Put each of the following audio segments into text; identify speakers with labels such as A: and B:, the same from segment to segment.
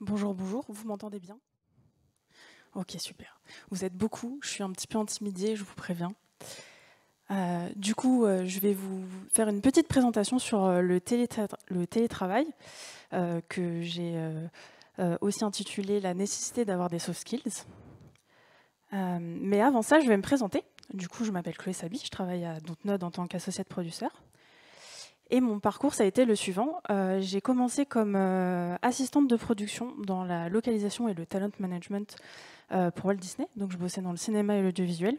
A: Bonjour, bonjour, vous m'entendez bien Ok, super. Vous êtes beaucoup, je suis un petit peu intimidée, je vous préviens. Euh, du coup, euh, je vais vous faire une petite présentation sur euh, le, télétravail que j'ai aussi intitulé La nécessité d'avoir des soft skills. mais avant ça, je vais me présenter. Du coup, je m'appelle Chloé Sabi, je travaille à DontNode en tant qu'associate de produceur. Et mon parcours, ça a été le suivant. Euh, j'ai commencé comme euh, assistante de production dans la localisation et le talent management euh, pour Walt Disney. Donc je bossais dans le cinéma et l'audiovisuel.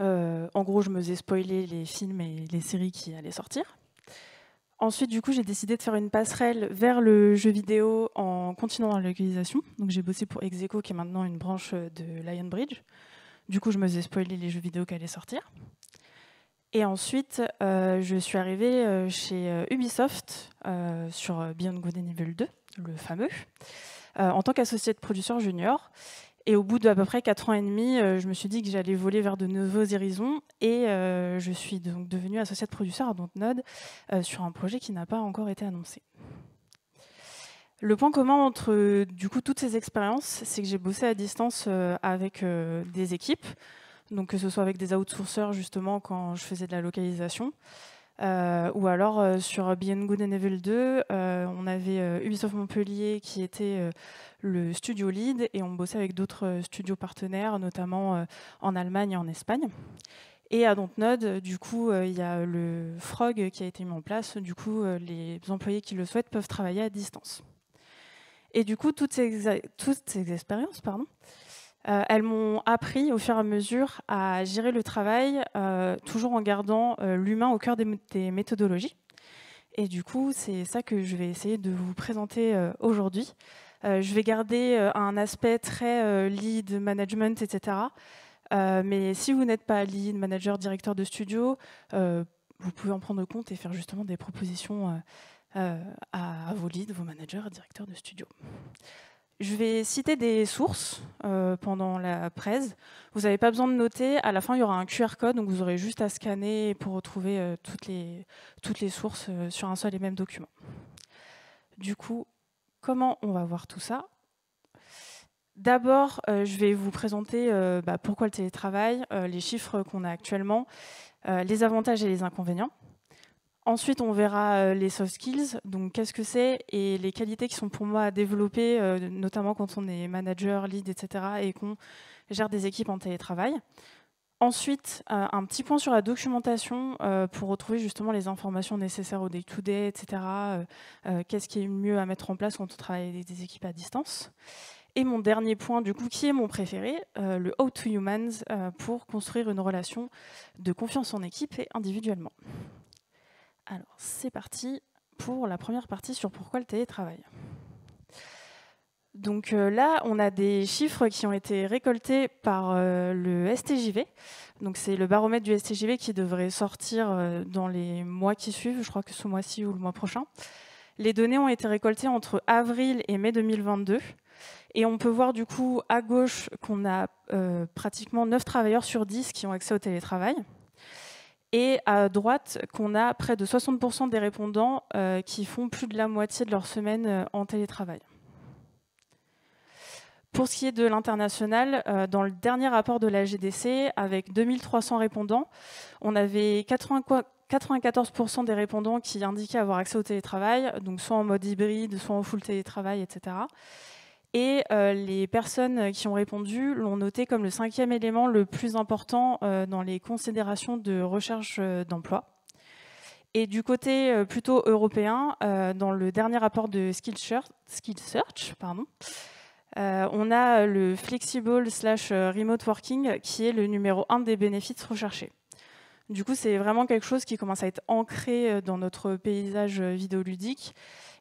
A: en gros, je me faisais spoiler les films et les séries qui allaient sortir. Ensuite, du coup, j'ai décidé de faire une passerelle vers le jeu vidéo en continuant la localisation. Donc j'ai bossé pour Execo, qui est maintenant une branche de Lionbridge. Du coup, je me faisais spoiler les jeux vidéo qui allaient sortir. Et ensuite, euh, je suis arrivée euh, chez euh, Ubisoft sur Beyond Good and Evil 2, le fameux, en tant qu'associée de producteur junior. Et au bout d'à peu près 4 ans et demi, je me suis dit que j'allais voler vers de nouveaux horizons et je suis donc devenue associée de producteur à Dontnod sur un projet qui n'a pas encore été annoncé. Le point commun entre du coup toutes ces expériences, c'est que j'ai bossé à distance avec des équipes, donc que ce soit avec des outsourceurs justement quand je faisais de la localisation. Euh, ou alors euh, sur Beyond Good and Evil 2, euh, on avait Ubisoft Montpellier qui était le studio lead et on bossait avec d'autres studios partenaires, notamment en Allemagne et en Espagne. Et à Dontnod, du coup, il y a le Frog qui a été mis en place. Du coup, les employés qui le souhaitent peuvent travailler à distance. Et du coup, toutes toutes ces expériences, pardon, euh, elles m'ont appris au fur et à mesure à gérer le travail, euh, toujours en gardant euh, l'humain au cœur des, méthodologies. Et du coup, c'est ça que je vais essayer de vous présenter aujourd'hui. je vais garder un aspect très lead management, etc. mais si vous n'êtes pas lead manager, directeur de studio, vous pouvez en prendre compte et faire justement des propositions à, à vos leads, vos managers, directeurs de studio. Je vais citer des sources euh, pendant la presse. Vous n'avez pas besoin de noter. À la fin, il y aura un QR code, donc vous aurez juste à scanner pour retrouver euh, toutes, les, sources euh, sur un seul et même document. Du coup, comment on va voir tout ça D'abord, je vais vous présenter bah, pourquoi le télétravail, les chiffres qu'on a actuellement, les avantages et les inconvénients. Ensuite, on verra euh, les soft skills, donc qu'est-ce que c'est et les qualités qui sont pour moi à développer, euh, notamment quand on est manager, lead, etc. et qu'on gère des équipes en télétravail. Ensuite, euh, un petit point sur la documentation pour retrouver justement les informations nécessaires au day-to-day, etc. qu'est-ce qui est mieux à mettre en place quand on travaille avec des équipes à distance. Et mon dernier point, du coup, qui est mon préféré, le How to Humans pour construire une relation de confiance en équipe et individuellement. Alors, c'est parti pour la première partie sur pourquoi le télétravail. Donc euh, là, on a des chiffres qui ont été récoltés par euh, le STJV. Donc c'est le baromètre du STJV qui devrait sortir euh, dans les mois qui suivent, je crois que ce mois-ci ou le mois prochain. Les données ont été récoltées entre avril et mai 2022. Et on peut voir du coup à gauche qu'on a pratiquement 9 travailleurs sur 10 qui ont accès au télétravail. Et à droite, qu'on a près de 60% des répondants euh, qui font plus de la moitié de leur semaine euh, en télétravail. Pour ce qui est de l'international, euh, dans le dernier rapport de la GDC, avec 2300 répondants, on avait 94% des répondants qui indiquaient avoir accès au télétravail, donc soit en mode hybride, soit en full télétravail, etc. Et euh, les personnes qui ont répondu l'ont noté comme le cinquième élément le plus important euh, dans les considérations de recherche euh, d'emploi. Et du côté plutôt européen, dans le dernier rapport de Skill Search, pardon, on a le flexible slash remote working qui est le numéro un des bénéfices recherchés. Du coup, c'est vraiment quelque chose qui commence à être ancré dans notre paysage vidéoludique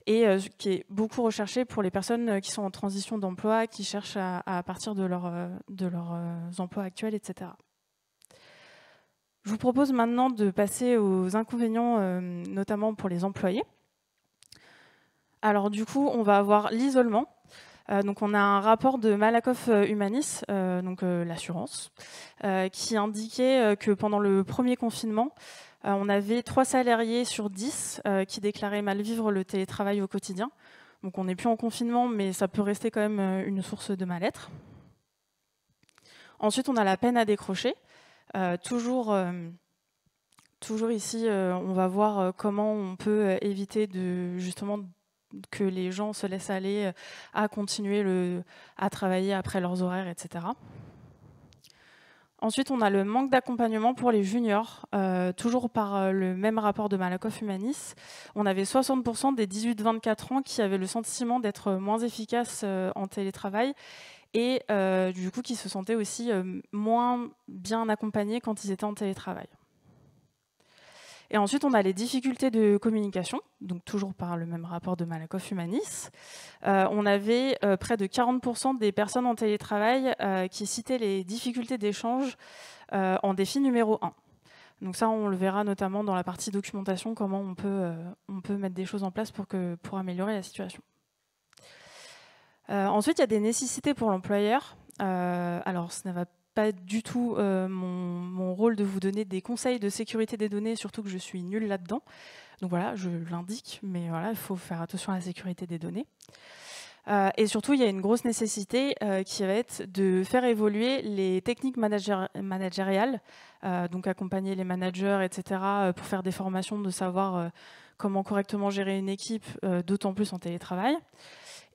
A: et euh, qui est beaucoup recherché pour les personnes euh, qui sont en transition d'emploi, qui cherchent à, partir de, leur, euh, de leurs emplois actuels, etc. Je vous propose maintenant de passer aux inconvénients, notamment pour les employés. Alors du coup, on va avoir l'isolement. donc on a un rapport de Malakoff Humanis, donc l'assurance, qui indiquait que pendant le premier confinement, euh, on avait trois salariés sur 10 euh, qui déclaraient mal vivre le télétravail au quotidien. Donc on n'est plus en confinement, mais ça peut rester quand même euh, une source de mal-être. Ensuite, on a la peine à décrocher. toujours, ici, on va voir comment on peut éviter justement que les gens se laissent aller à continuer à travailler après leurs horaires, etc. Ensuite, on a le manque d'accompagnement pour les juniors, euh, toujours par euh, le même rapport de Malakoff Humanis. On avait 60% des 18-24 ans qui avaient le sentiment d'être euh, moins efficaces en télétravail et du coup qui se sentaient aussi moins bien accompagnés quand ils étaient en télétravail. Et ensuite, on a les difficultés de communication, donc toujours par le même rapport de Malakoff Humanis. Euh, on avait euh, près de 40% des personnes en télétravail euh, qui citaient les difficultés d'échange en défi numéro 1. Donc ça, on le verra notamment dans la partie documentation, comment on peut, on peut mettre des choses en place pour, que, pour améliorer la situation. ensuite, il y a des nécessités pour l'employeur. alors, ce ne pas pas du tout euh, mon, rôle de vous donner des conseils de sécurité des données, surtout que je suis nulle là-dedans. Donc voilà, je l'indique, mais voilà, il faut faire attention à la sécurité des données. Euh, et surtout, il y a une grosse nécessité euh, qui va être de faire évoluer les techniques manager managériales, donc accompagner les managers, etc., pour faire des formations de savoir comment correctement gérer une équipe, d'autant plus en télétravail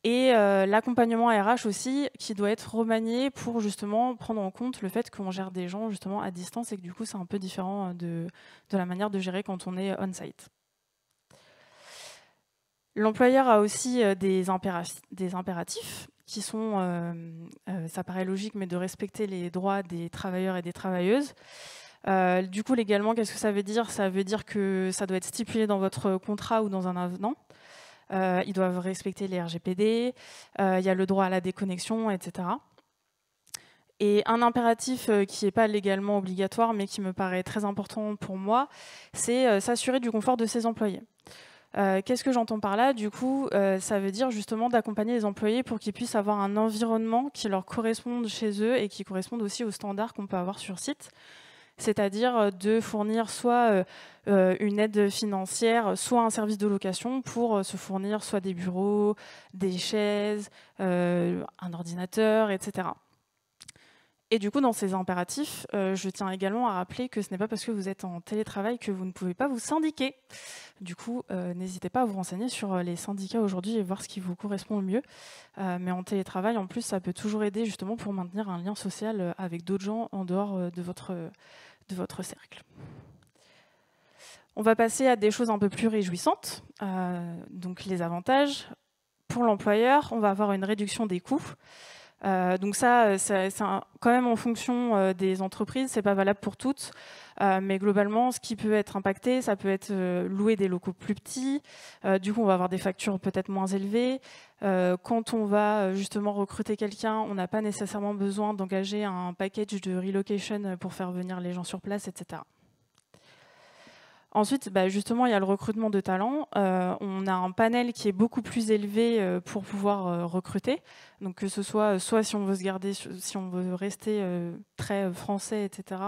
A: et euh, l'accompagnement RH aussi qui doit être remanié pour justement prendre en compte le fait qu'on gère des gens justement à distance et que du coup c'est un peu différent euh, de, la manière de gérer quand on est on-site. L'employeur a aussi euh, des, impératifs, qui sont, ça paraît logique, mais de respecter les droits des travailleurs et des travailleuses. du coup, légalement, qu'est-ce que ça veut dire Ça veut dire que ça doit être stipulé dans votre contrat ou dans un avenant. Euh, ils doivent respecter les RGPD, euh, il y a le droit à la déconnexion, etc. Et un impératif euh, qui n'est pas légalement obligatoire, mais qui me paraît très important pour moi, c'est s'assurer du confort de ses employés. Qu'est-ce que j'entends par là Du coup, ça veut dire justement d'accompagner les employés pour qu'ils puissent avoir un environnement qui leur corresponde chez eux et qui corresponde aussi aux standards qu'on peut avoir sur site c'est-à-dire euh, de fournir soit euh, euh, une aide financière, soit un service de location pour se fournir soit des bureaux, des chaises, un ordinateur, etc. Et du coup, dans ces impératifs, euh, je tiens également à rappeler que ce n'est pas parce que vous êtes en télétravail que vous ne pouvez pas vous syndiquer. Du coup, euh, n'hésitez pas à vous renseigner sur euh, les syndicats aujourd'hui et voir ce qui vous correspond le mieux. mais en télétravail, en plus, ça peut toujours aider justement pour maintenir un lien social avec d'autres gens en dehors de votre, de votre cercle. On va passer à des choses un peu plus réjouissantes, donc les avantages. Pour l'employeur, on va avoir une réduction des coûts. Euh, donc ça, euh, c'est quand même en fonction euh, des entreprises, c'est pas valable pour toutes, mais globalement, ce qui peut être impacté, ça peut être louer des locaux plus petits, du coup on va avoir des factures peut-être moins élevées. quand on va justement recruter quelqu'un, on n'a pas nécessairement besoin d'engager un package de relocation pour faire venir les gens sur place, etc. Ensuite, bah, justement, il y a le recrutement de talents. Euh, on a un panel qui est beaucoup plus élevé euh, pour pouvoir euh, recruter. Donc que ce soit soit si on veut se garder, si on veut rester très français, etc.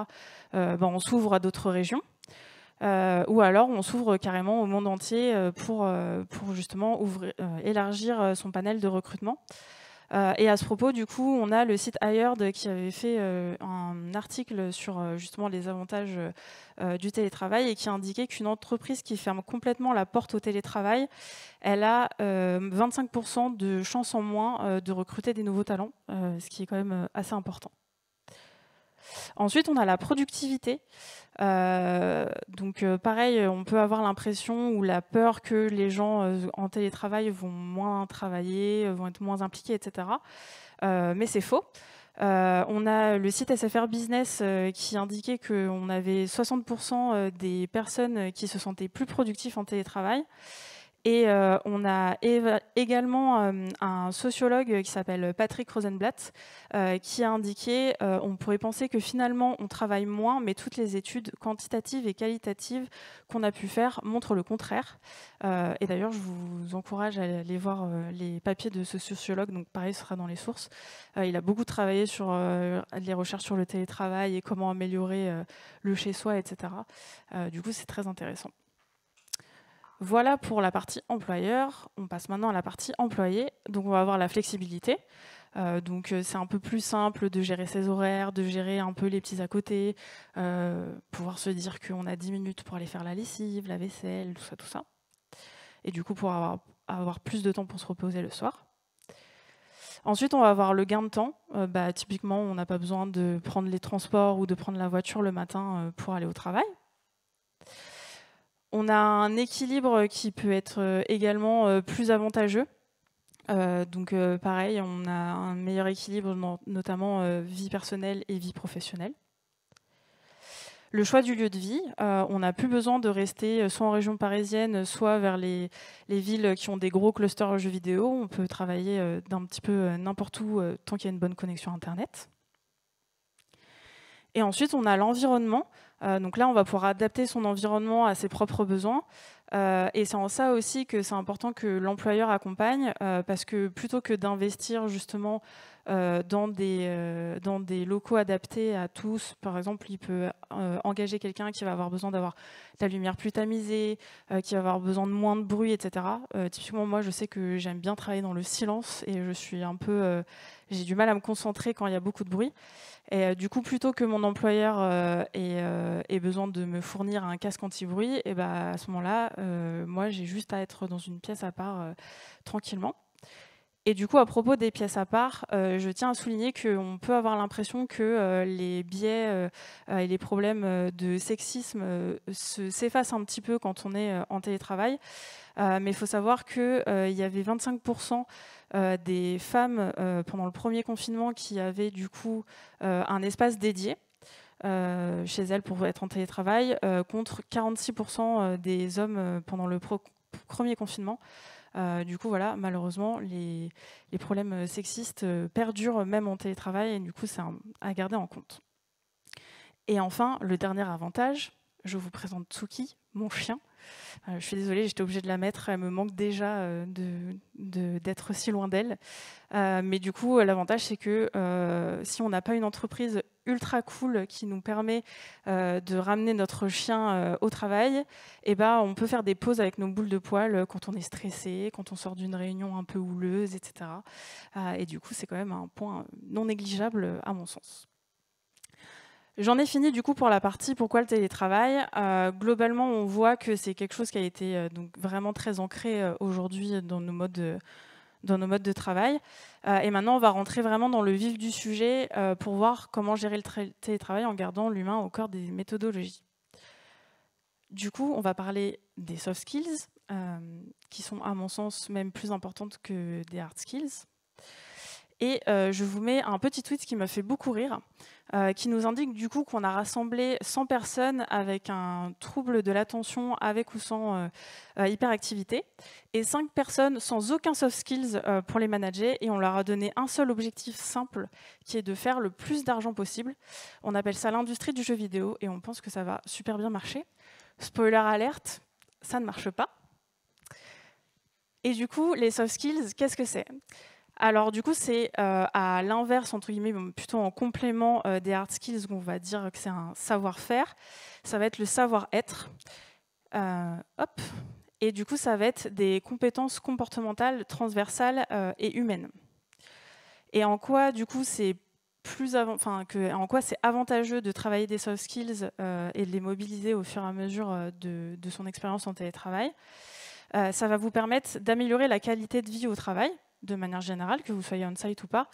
A: Bah, on s'ouvre à d'autres régions. ou alors on s'ouvre carrément au monde entier pour, pour justement ouvrir, élargir son panel de recrutement. Euh, et à ce propos, du coup, on a le site Hired qui avait fait euh, un article sur euh, justement les avantages du télétravail et qui indiquait qu'une entreprise qui ferme complètement la porte au télétravail, elle a 25% de chances en moins de recruter des nouveaux talents, ce qui est quand même assez important. Ensuite, on a la productivité. Euh, donc euh, pareil, on peut avoir l'impression ou la peur que les gens euh, en télétravail vont moins travailler, vont être moins impliqués, etc. mais c'est faux. on a le site SFR Business qui indiquait qu'on avait 60% des personnes qui se sentaient plus productifs en télétravail. Et euh, on a également euh, un sociologue qui s'appelle Patrick Rosenblatt euh, qui a indiqué on pourrait penser que finalement on travaille moins, mais toutes les études quantitatives et qualitatives qu'on a pu faire montrent le contraire. et d'ailleurs, je vous encourage à aller voir les papiers de ce sociologue, donc pareil, ce sera dans les sources. il a beaucoup travaillé sur les recherches sur le télétravail et comment améliorer le chez-soi, etc. du coup, c'est très intéressant. Voilà pour la partie employeur. On passe maintenant à la partie employé. Donc on va avoir la flexibilité. Euh, donc euh, c'est un peu plus simple de gérer ses horaires, de gérer un peu les petits à côté, euh, pouvoir se dire qu'on a 10 minutes pour aller faire la lessive, la vaisselle, tout ça, tout ça. Et du coup pour avoir, plus de temps pour se reposer le soir. Ensuite, on va avoir le gain de temps. Bah, typiquement, on n'a pas besoin de prendre les transports ou de prendre la voiture le matin pour aller au travail. On a un équilibre qui peut être euh, également euh, plus avantageux. Euh, donc pareil, on a un meilleur équilibre, notamment vie personnelle et vie professionnelle. Le choix du lieu de vie, on n'a plus besoin de rester soit en région parisienne, soit vers les, les villes qui ont des gros clusters jeux vidéo. On peut travailler d'un petit peu n'importe où tant qu'il y a une bonne connexion Internet. Et ensuite, on a l'environnement. Euh, donc là, on va pouvoir adapter son environnement à ses propres besoins. Euh, et c'est en ça aussi que c'est important que l'employeur accompagne, euh, parce que plutôt que d'investir justement dans, des, dans des locaux adaptés à tous, par exemple, il peut engager quelqu'un qui va avoir besoin d'avoir la lumière plus tamisée, qui va avoir besoin de moins de bruit, etc. typiquement, moi, je sais que j'aime bien travailler dans le silence et je suis un peu j'ai du mal à me concentrer quand il y a beaucoup de bruit. Et euh, du coup, plutôt que mon employeur euh, euh, ait, besoin de me fournir un casque anti-bruit, et eh ben à ce moment-là, moi, j'ai juste à être dans une pièce à part tranquillement. Et du coup, à propos des pièces à part, je tiens à souligner qu'on peut avoir l'impression que les biais et les problèmes de sexisme s'effacent un petit peu quand on est en télétravail. Euh, mais il faut savoir qu'il euh, y avait 25% euh, des femmes pendant le premier confinement qui avaient du coup un espace dédié. chez elles pour être en télétravail, contre 46% des hommes pendant le premier confinement. du coup, voilà, malheureusement, les, problèmes sexistes perdurent même en télétravail, et du coup, c'est à garder en compte. Et enfin, le dernier avantage, je vous présente Tsuki, mon chien. Euh, je suis désolée, j'étais obligée de la mettre. Elle me manque déjà euh, d'être si loin d'elle. Euh, mais du coup, l'avantage, c'est que si on n'a pas une entreprise ultra cool qui nous permet de ramener notre chien au travail, eh ben, on peut faire des pauses avec nos boules de poils quand on est stressé, quand on sort d'une réunion un peu houleuse, etc. et du coup, c'est quand même un point non négligeable à mon sens. J'en ai fini du coup pour la partie pourquoi le télétravail. Euh, globalement, on voit que c'est quelque chose qui a été euh, donc vraiment très ancré euh, aujourd'hui dans nos modes dans nos modes de travail. et maintenant, on va rentrer vraiment dans le vif du sujet pour voir comment gérer le télétravail en gardant l'humain au cœur des méthodologies. Du coup, on va parler des soft skills, qui sont à mon sens même plus importantes que des hard skills. Et euh, je vous mets un petit tweet qui m'a fait beaucoup rire, euh, qui nous indique du coup qu'on a rassemblé 100 personnes avec un trouble de l'attention avec ou sans euh, hyperactivité, et 5 personnes sans aucun soft skills pour les manager, et on leur a donné un seul objectif simple, qui est de faire le plus d'argent possible. On appelle ça l'industrie du jeu vidéo, et on pense que ça va super bien marcher. Spoiler alerte, ça ne marche pas. Et du coup, les soft skills, qu'est-ce que c'est alors du coup, c'est euh, à l'inverse, entre guillemets, plutôt en complément euh, des hard skills, on va dire que c'est un savoir-faire, ça va être le savoir-être. Euh, hop. Et du coup, ça va être des compétences comportementales, transversales et humaines. Et en quoi, du coup, c'est plus en quoi c'est avantageux de travailler des soft skills et de les mobiliser au fur et à mesure de son expérience en télétravail. ça va vous permettre d'améliorer la qualité de vie au travail, de manière générale, que vous soyez on-site ou pas,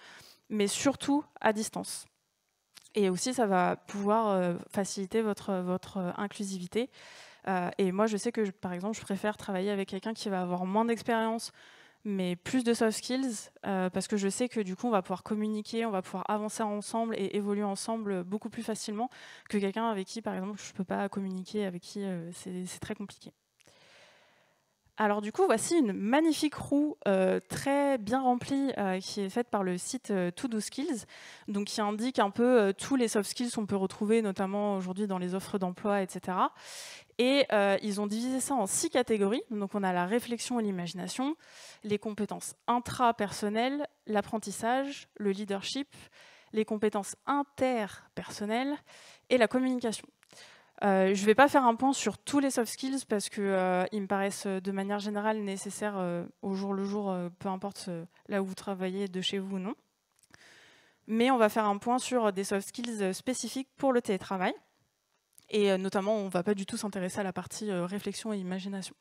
A: mais surtout à distance. Et aussi, ça va pouvoir euh, faciliter votre, votre euh, inclusivité. Euh, et moi, je sais que, par exemple, je préfère travailler avec quelqu'un qui va avoir moins d'expérience, mais plus de soft skills, parce que je sais que du coup, on va pouvoir communiquer, on va pouvoir avancer ensemble et évoluer ensemble beaucoup plus facilement que quelqu'un avec qui, par exemple, je ne peux pas communiquer, avec qui c'est très compliqué. Alors du coup, voici une magnifique roue euh, très bien remplie euh, qui est faite par le site euh, To Do Skills, donc qui indique un peu tous les soft skills qu'on peut retrouver, notamment aujourd'hui dans les offres d'emploi, etc. Et ils ont divisé ça en six catégories. Donc on a la réflexion et l'imagination, les compétences intrapersonnelles, l'apprentissage, le leadership, les compétences interpersonnelles et la communication. Euh, je ne vais pas faire un point sur tous les soft skills parce qu'ils euh, me paraissent euh, de manière générale nécessaires au jour le jour, peu importe là où vous travaillez, de chez vous ou non. Mais on va faire un point sur des soft skills spécifiques pour le télétravail. Et notamment, on ne va pas du tout s'intéresser à la partie réflexion et imagination.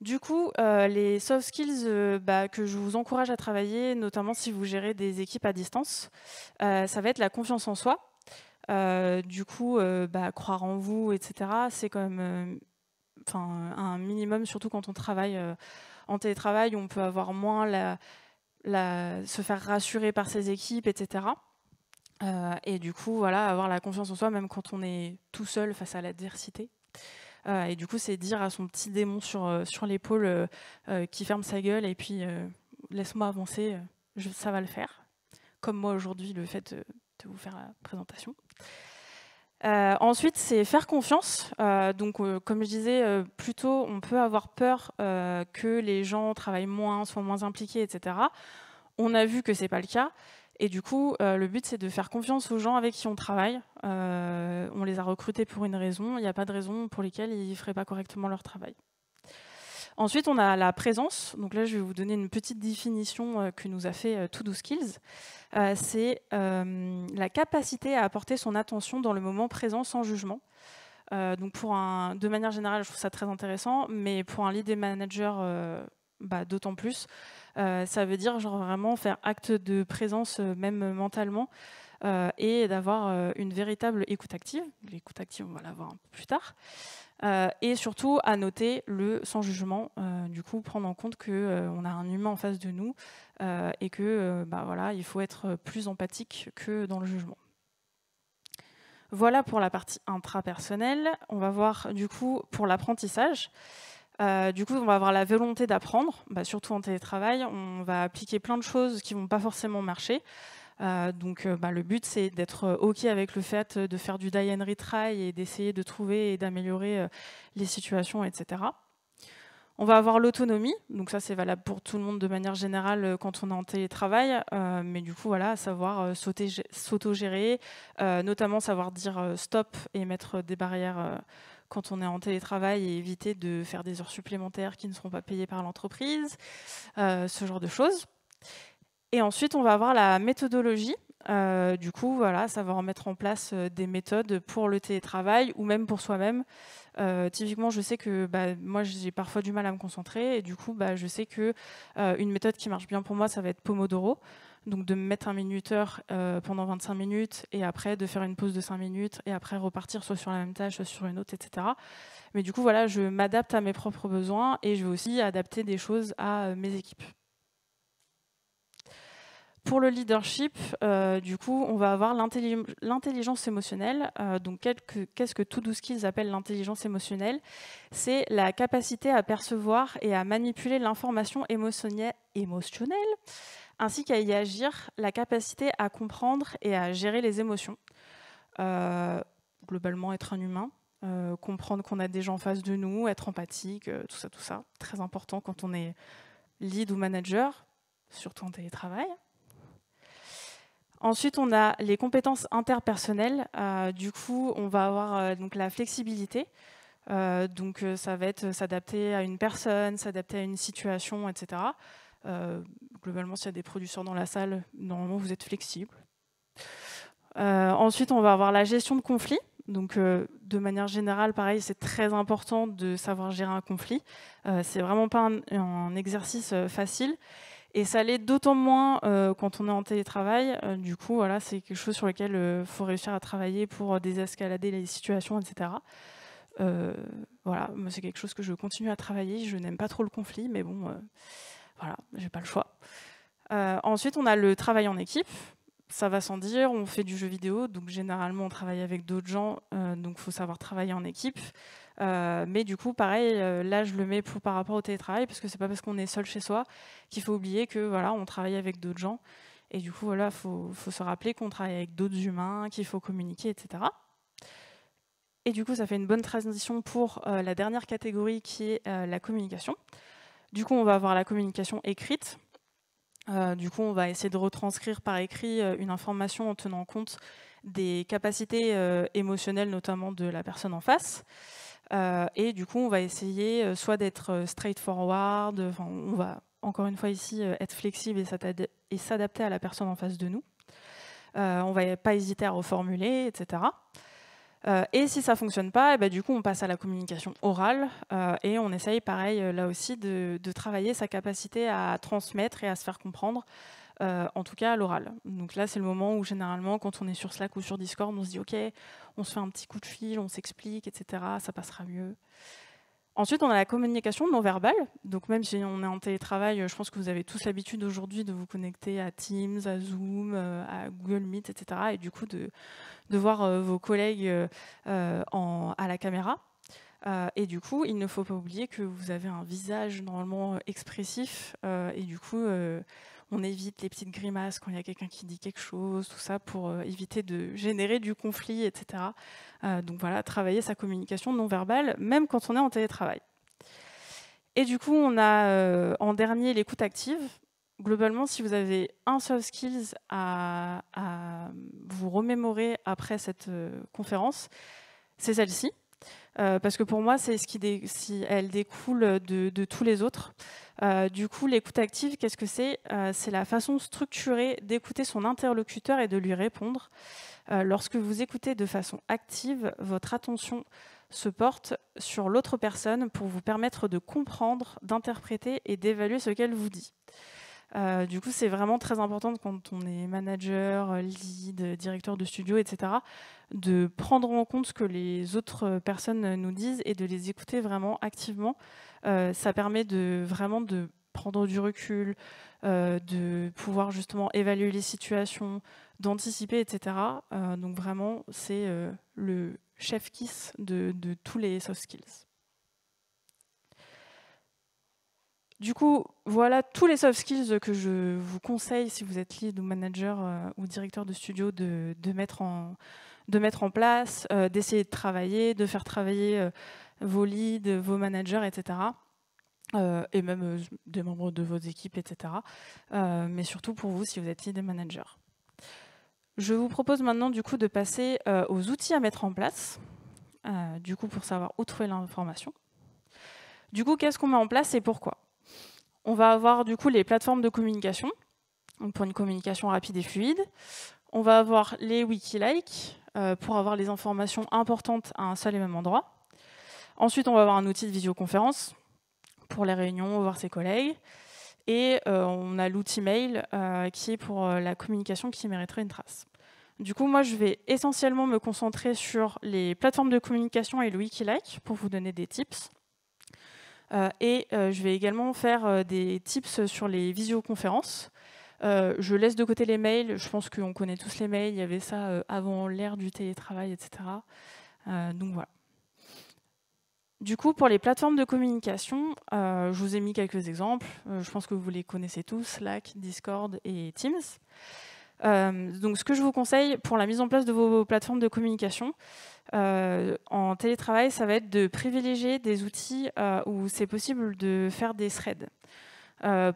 A: Du coup, les soft skills bah, que je vous encourage à travailler, notamment si vous gérez des équipes à distance, ça va être la confiance en soi, euh, du coup, euh, bah, croire en vous, etc., c'est quand euh, un minimum, surtout quand on travaille en télétravail, on peut avoir moins se faire rassurer par ses équipes, etc. et du coup, voilà, avoir la confiance en soi, même quand on est tout seul face à l'adversité. et du coup, c'est dire à son petit démon sur, sur l'épaule qui ferme sa gueule et puis laisse-moi avancer, ça va le faire. Comme moi aujourd'hui, le fait de vous faire la présentation. Euh, ensuite, c'est faire confiance. Euh, donc, euh, comme je disais plutôt, on peut avoir peur que les gens travaillent moins, soient moins impliqués, etc. On a vu que c'est pas le cas. Et du coup, le but, c'est de faire confiance aux gens avec qui on travaille. on les a recrutés pour une raison. Il n'y a pas de raison pour lesquelles ils ne feraient pas correctement leur travail. Ensuite, on a la présence. Donc là, je vais vous donner une petite définition euh, que nous a fait euh, To Do Skills. Euh, c'est la capacité à apporter son attention dans le moment présent sans jugement. donc pour un, de manière générale, je trouve ça très intéressant, mais pour un leader manager, bah, d'autant plus. ça veut dire genre vraiment faire acte de présence, même mentalement. et d'avoir une véritable écoute active. L'écoute active, on va la voir un peu plus tard. Euh, et surtout à noter le sans jugement, euh, du coup prendre en compte qu'on euh, a un humain en face de nous et que bah, voilà, il faut être plus empathique que dans le jugement. Voilà pour la partie intrapersonnelle. On va voir du coup pour l'apprentissage. du coup, on va avoir la volonté d'apprendre, bah, surtout en télétravail. On va appliquer plein de choses qui vont pas forcément marcher. Euh, donc euh, bah, le but, c'est d'être euh, OK avec le fait de faire du die and retry et d'essayer de trouver et d'améliorer les situations, etc. On va avoir l'autonomie, donc ça c'est valable pour tout le monde de manière générale quand on est en télétravail, mais du coup voilà, savoir s'autogérer, gérer notamment savoir dire stop et mettre des barrières quand on est en télétravail et éviter de faire des heures supplémentaires qui ne seront pas payées par l'entreprise, ce genre de choses. Et ensuite, on va avoir la méthodologie. Euh, du coup, voilà, ça va remettre en place euh, des méthodes pour le télétravail ou même pour soi-même. Euh, typiquement, je sais que bah, moi, j'ai parfois du mal à me concentrer et du coup, bah, je sais qu'une méthode qui marche bien pour moi, ça va être Pomodoro. Donc, de mettre un minuteur pendant 25 minutes et après de faire une pause de 5 minutes et après repartir soit sur la même tâche, soit sur une autre, etc. Mais du coup, voilà, je m'adapte à mes propres besoins et je vais aussi adapter des choses à mes équipes pour le leadership, euh, du coup, on va avoir l'intelligence émotionnelle. Euh, donc, qu'est-ce que tout qu'ils appellent l'intelligence émotionnelle C'est la capacité à percevoir et à manipuler l'information émotionnelle, ainsi qu'à y agir, la capacité à comprendre et à gérer les émotions. Euh, globalement, être un humain, comprendre qu'on a des gens en face de nous, être empathique, tout ça, tout ça. Très important quand on est lead ou manager, surtout en télétravail. Ensuite, on a les compétences interpersonnelles. Euh, du coup, on va avoir euh, donc la flexibilité. Euh, donc, ça va être s'adapter à une personne, s'adapter à une situation, etc. globalement, s'il y a des producteurs dans la salle, normalement, vous êtes flexible. ensuite, on va avoir la gestion de conflits. Donc, de manière générale, pareil, c'est très important de savoir gérer un conflit. c'est vraiment pas un exercice facile. Et ça l'est d'autant moins euh, quand on est en télétravail. Euh, du coup, voilà, c'est quelque chose sur lequel il euh, faut réussir à travailler pour désescalader les situations, etc. voilà, c'est quelque chose que je continue à travailler. Je n'aime pas trop le conflit, mais bon, voilà, j'ai pas le choix. ensuite, on a le travail en équipe. Ça va sans dire, on fait du jeu vidéo, donc généralement on travaille avec d'autres gens, donc il faut savoir travailler en équipe. Euh, mais du coup, pareil, euh, là, je le mets pour, par rapport au télétravail, parce que c'est pas parce qu'on est seul chez soi qu'il faut oublier que voilà, on travaille avec d'autres gens. Et du coup, voilà, faut, faut se rappeler qu'on travaille avec d'autres humains, qu'il faut communiquer, etc. Et du coup, ça fait une bonne transition pour euh, la dernière catégorie qui est la communication. Du coup, on va avoir la communication écrite. du coup, on va essayer de retranscrire par écrit une information en tenant compte des capacités émotionnelles, notamment de la personne en face. Euh, et du coup, on va essayer euh, soit d'être euh, straightforward, on va encore une fois ici être flexible et s'adapter à la personne en face de nous. Euh, on va pas hésiter à reformuler, etc. Euh, et si ça ne fonctionne pas, et eh ben, du coup, on passe à la communication orale euh, et on essaye, pareil, euh, là aussi, de, travailler sa capacité à transmettre et à se faire comprendre, en tout cas à l'oral. Donc là, c'est le moment où, généralement, quand on est sur Slack ou sur Discord, on se dit OK, on se fait un petit coup de fil, on s'explique, etc. Ça passera mieux. Ensuite, on a la communication non verbale. Donc même si on est en télétravail, je pense que vous avez tous l'habitude aujourd'hui de vous connecter à Teams, à Zoom, euh, à Google Meet, etc. Et du coup, de, voir euh, vos collègues euh, à la caméra. et du coup, il ne faut pas oublier que vous avez un visage normalement expressif. et du coup, on évite les petites grimaces quand il y a quelqu'un qui dit quelque chose, tout ça pour euh, éviter de générer du conflit, etc. Euh, donc voilà, travailler sa communication non verbale, même quand on est en télétravail. Et du coup, on a euh, en dernier l'écoute active. Globalement, si vous avez un seul skills à vous remémorer après cette conférence, c'est celle-ci. Euh, parce que pour moi, c'est ce qui si elle découle de, tous les autres. Euh, du coup, l'écoute active, qu'est-ce que c'est euh, C'est la façon structurée d'écouter son interlocuteur et de lui répondre. lorsque vous écoutez de façon active, votre attention se porte sur l'autre personne pour vous permettre de comprendre, d'interpréter et d'évaluer ce qu'elle vous dit. Euh, du coup, c'est vraiment très important quand on est manager, lead, directeur de studio, etc., de prendre en compte ce que les autres personnes nous disent et de les écouter vraiment activement. Euh, ça permet vraiment de prendre du recul, euh, de pouvoir justement évaluer les situations, d'anticiper, etc. donc vraiment, c'est le chef kiss de tous les soft skills. Du coup, voilà tous les soft skills que je vous conseille si vous êtes lead ou manager euh, ou directeur de studio de, mettre, en, place, euh, d'essayer de travailler, de faire travailler euh, vos leads, vos managers, etc. et même des membres de vos équipes, etc. mais surtout pour vous si vous êtes lead et manager. Je vous propose maintenant du coup de passer aux outils à mettre en place, du coup pour savoir où trouver l'information. Du coup, qu'est-ce qu'on met en place et pourquoi on va avoir du coup les plateformes de communication, pour une communication rapide et fluide. On va avoir les Wikilikes, euh, pour avoir les informations importantes à un seul et même endroit. Ensuite, on va avoir un outil de visioconférence pour les réunions, voir ses collègues. Et euh, on a l'outil mail euh, qui est pour la communication qui mériterait une trace. Du coup, moi, je vais essentiellement me concentrer sur les plateformes de communication et le wiki pour vous donner des tips. Euh, et euh, je vais également faire euh, des tips sur les visioconférences. je laisse de côté les mails. Je pense qu'on connaît tous les mails. Il y avait ça avant l'ère du télétravail, etc. donc voilà. Du coup, pour les plateformes de communication, je vous ai mis quelques exemples. je pense que vous les connaissez tous, Slack, Discord et Teams. Euh, donc, ce que je vous conseille pour la mise en place de vos plateformes de communication euh, en télétravail, ça va être de privilégier des outils euh, où c'est possible de faire des threads.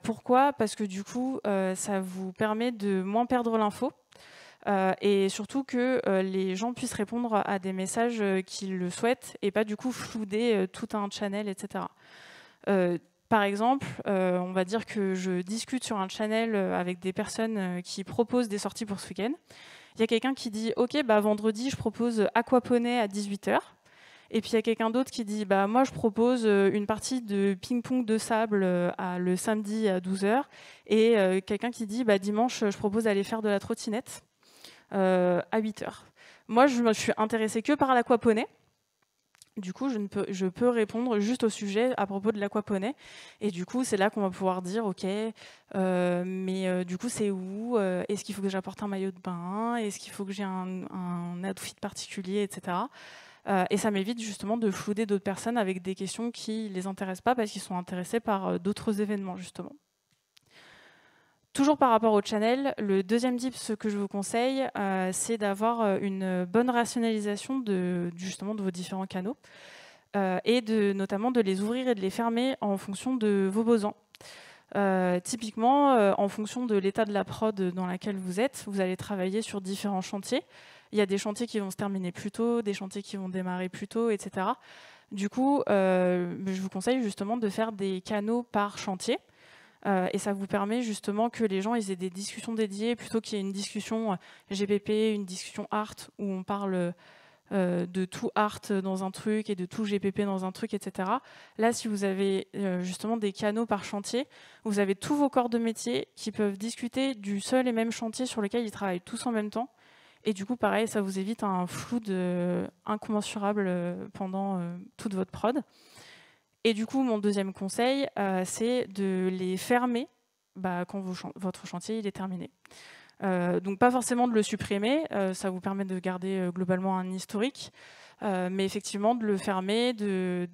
A: pourquoi Parce que du coup, ça vous permet de moins perdre l'info. et surtout que les gens puissent répondre à des messages qu'ils le souhaitent et pas du coup flouder tout un channel, etc. Par exemple, euh, on va dire que je discute sur un channel euh, avec des personnes euh, qui proposent des sorties pour ce week-end. Il y a quelqu'un qui dit Ok, bah, vendredi, je propose aquaponais à 18h. Et puis il y a quelqu'un d'autre qui dit bah, Moi, je propose une partie de ping-pong de sable à, le samedi à 12h. Et quelqu'un qui dit bah, Dimanche, je propose d'aller faire de la trottinette à 8h. Moi, je, me suis intéressée que par l'aquaponais. Du coup, je, peux, répondre juste au sujet à propos de l'aquaponie. Et du coup, c'est là qu'on va pouvoir dire, OK, euh, mais euh, du coup, c'est où euh, Est-ce qu'il faut que j'apporte un maillot de bain Est-ce qu'il faut que j'ai un, un, outfit particulier, etc. et ça m'évite justement de flouder d'autres personnes avec des questions qui ne les intéressent pas parce qu'ils sont intéressés par d'autres événements, justement. Toujours par rapport au channel, le deuxième tip, ce que je vous conseille, euh, c'est d'avoir euh, une bonne rationalisation de, justement de vos différents canaux euh, et notamment de les ouvrir et de les fermer en fonction de vos besoins. typiquement, en fonction de l'état de la prod dans laquelle vous êtes, vous allez travailler sur différents chantiers. Il y a des chantiers qui vont se terminer plus tôt, des chantiers qui vont démarrer plus tôt, etc. Du coup, je vous conseille justement de faire des canaux par chantier euh, et ça vous permet justement que les gens ils aient des discussions dédiées plutôt qu'il y ait une discussion euh, GPP, une discussion art où on parle euh, de tout art dans un truc et de tout GPP dans un truc, etc. Là, si vous avez justement des canaux par chantier, vous avez tous vos corps de métier qui peuvent discuter du seul et même chantier sur lequel ils travaillent tous en même temps. Et du coup, pareil, ça vous évite un flou de, incommensurable pendant toute votre prod. Et du coup, mon deuxième conseil, euh, c'est de les fermer bah, quand votre chantier est terminé. Euh, donc pas forcément de le supprimer, euh, ça vous permet de garder globalement un historique, mais effectivement de le fermer, de,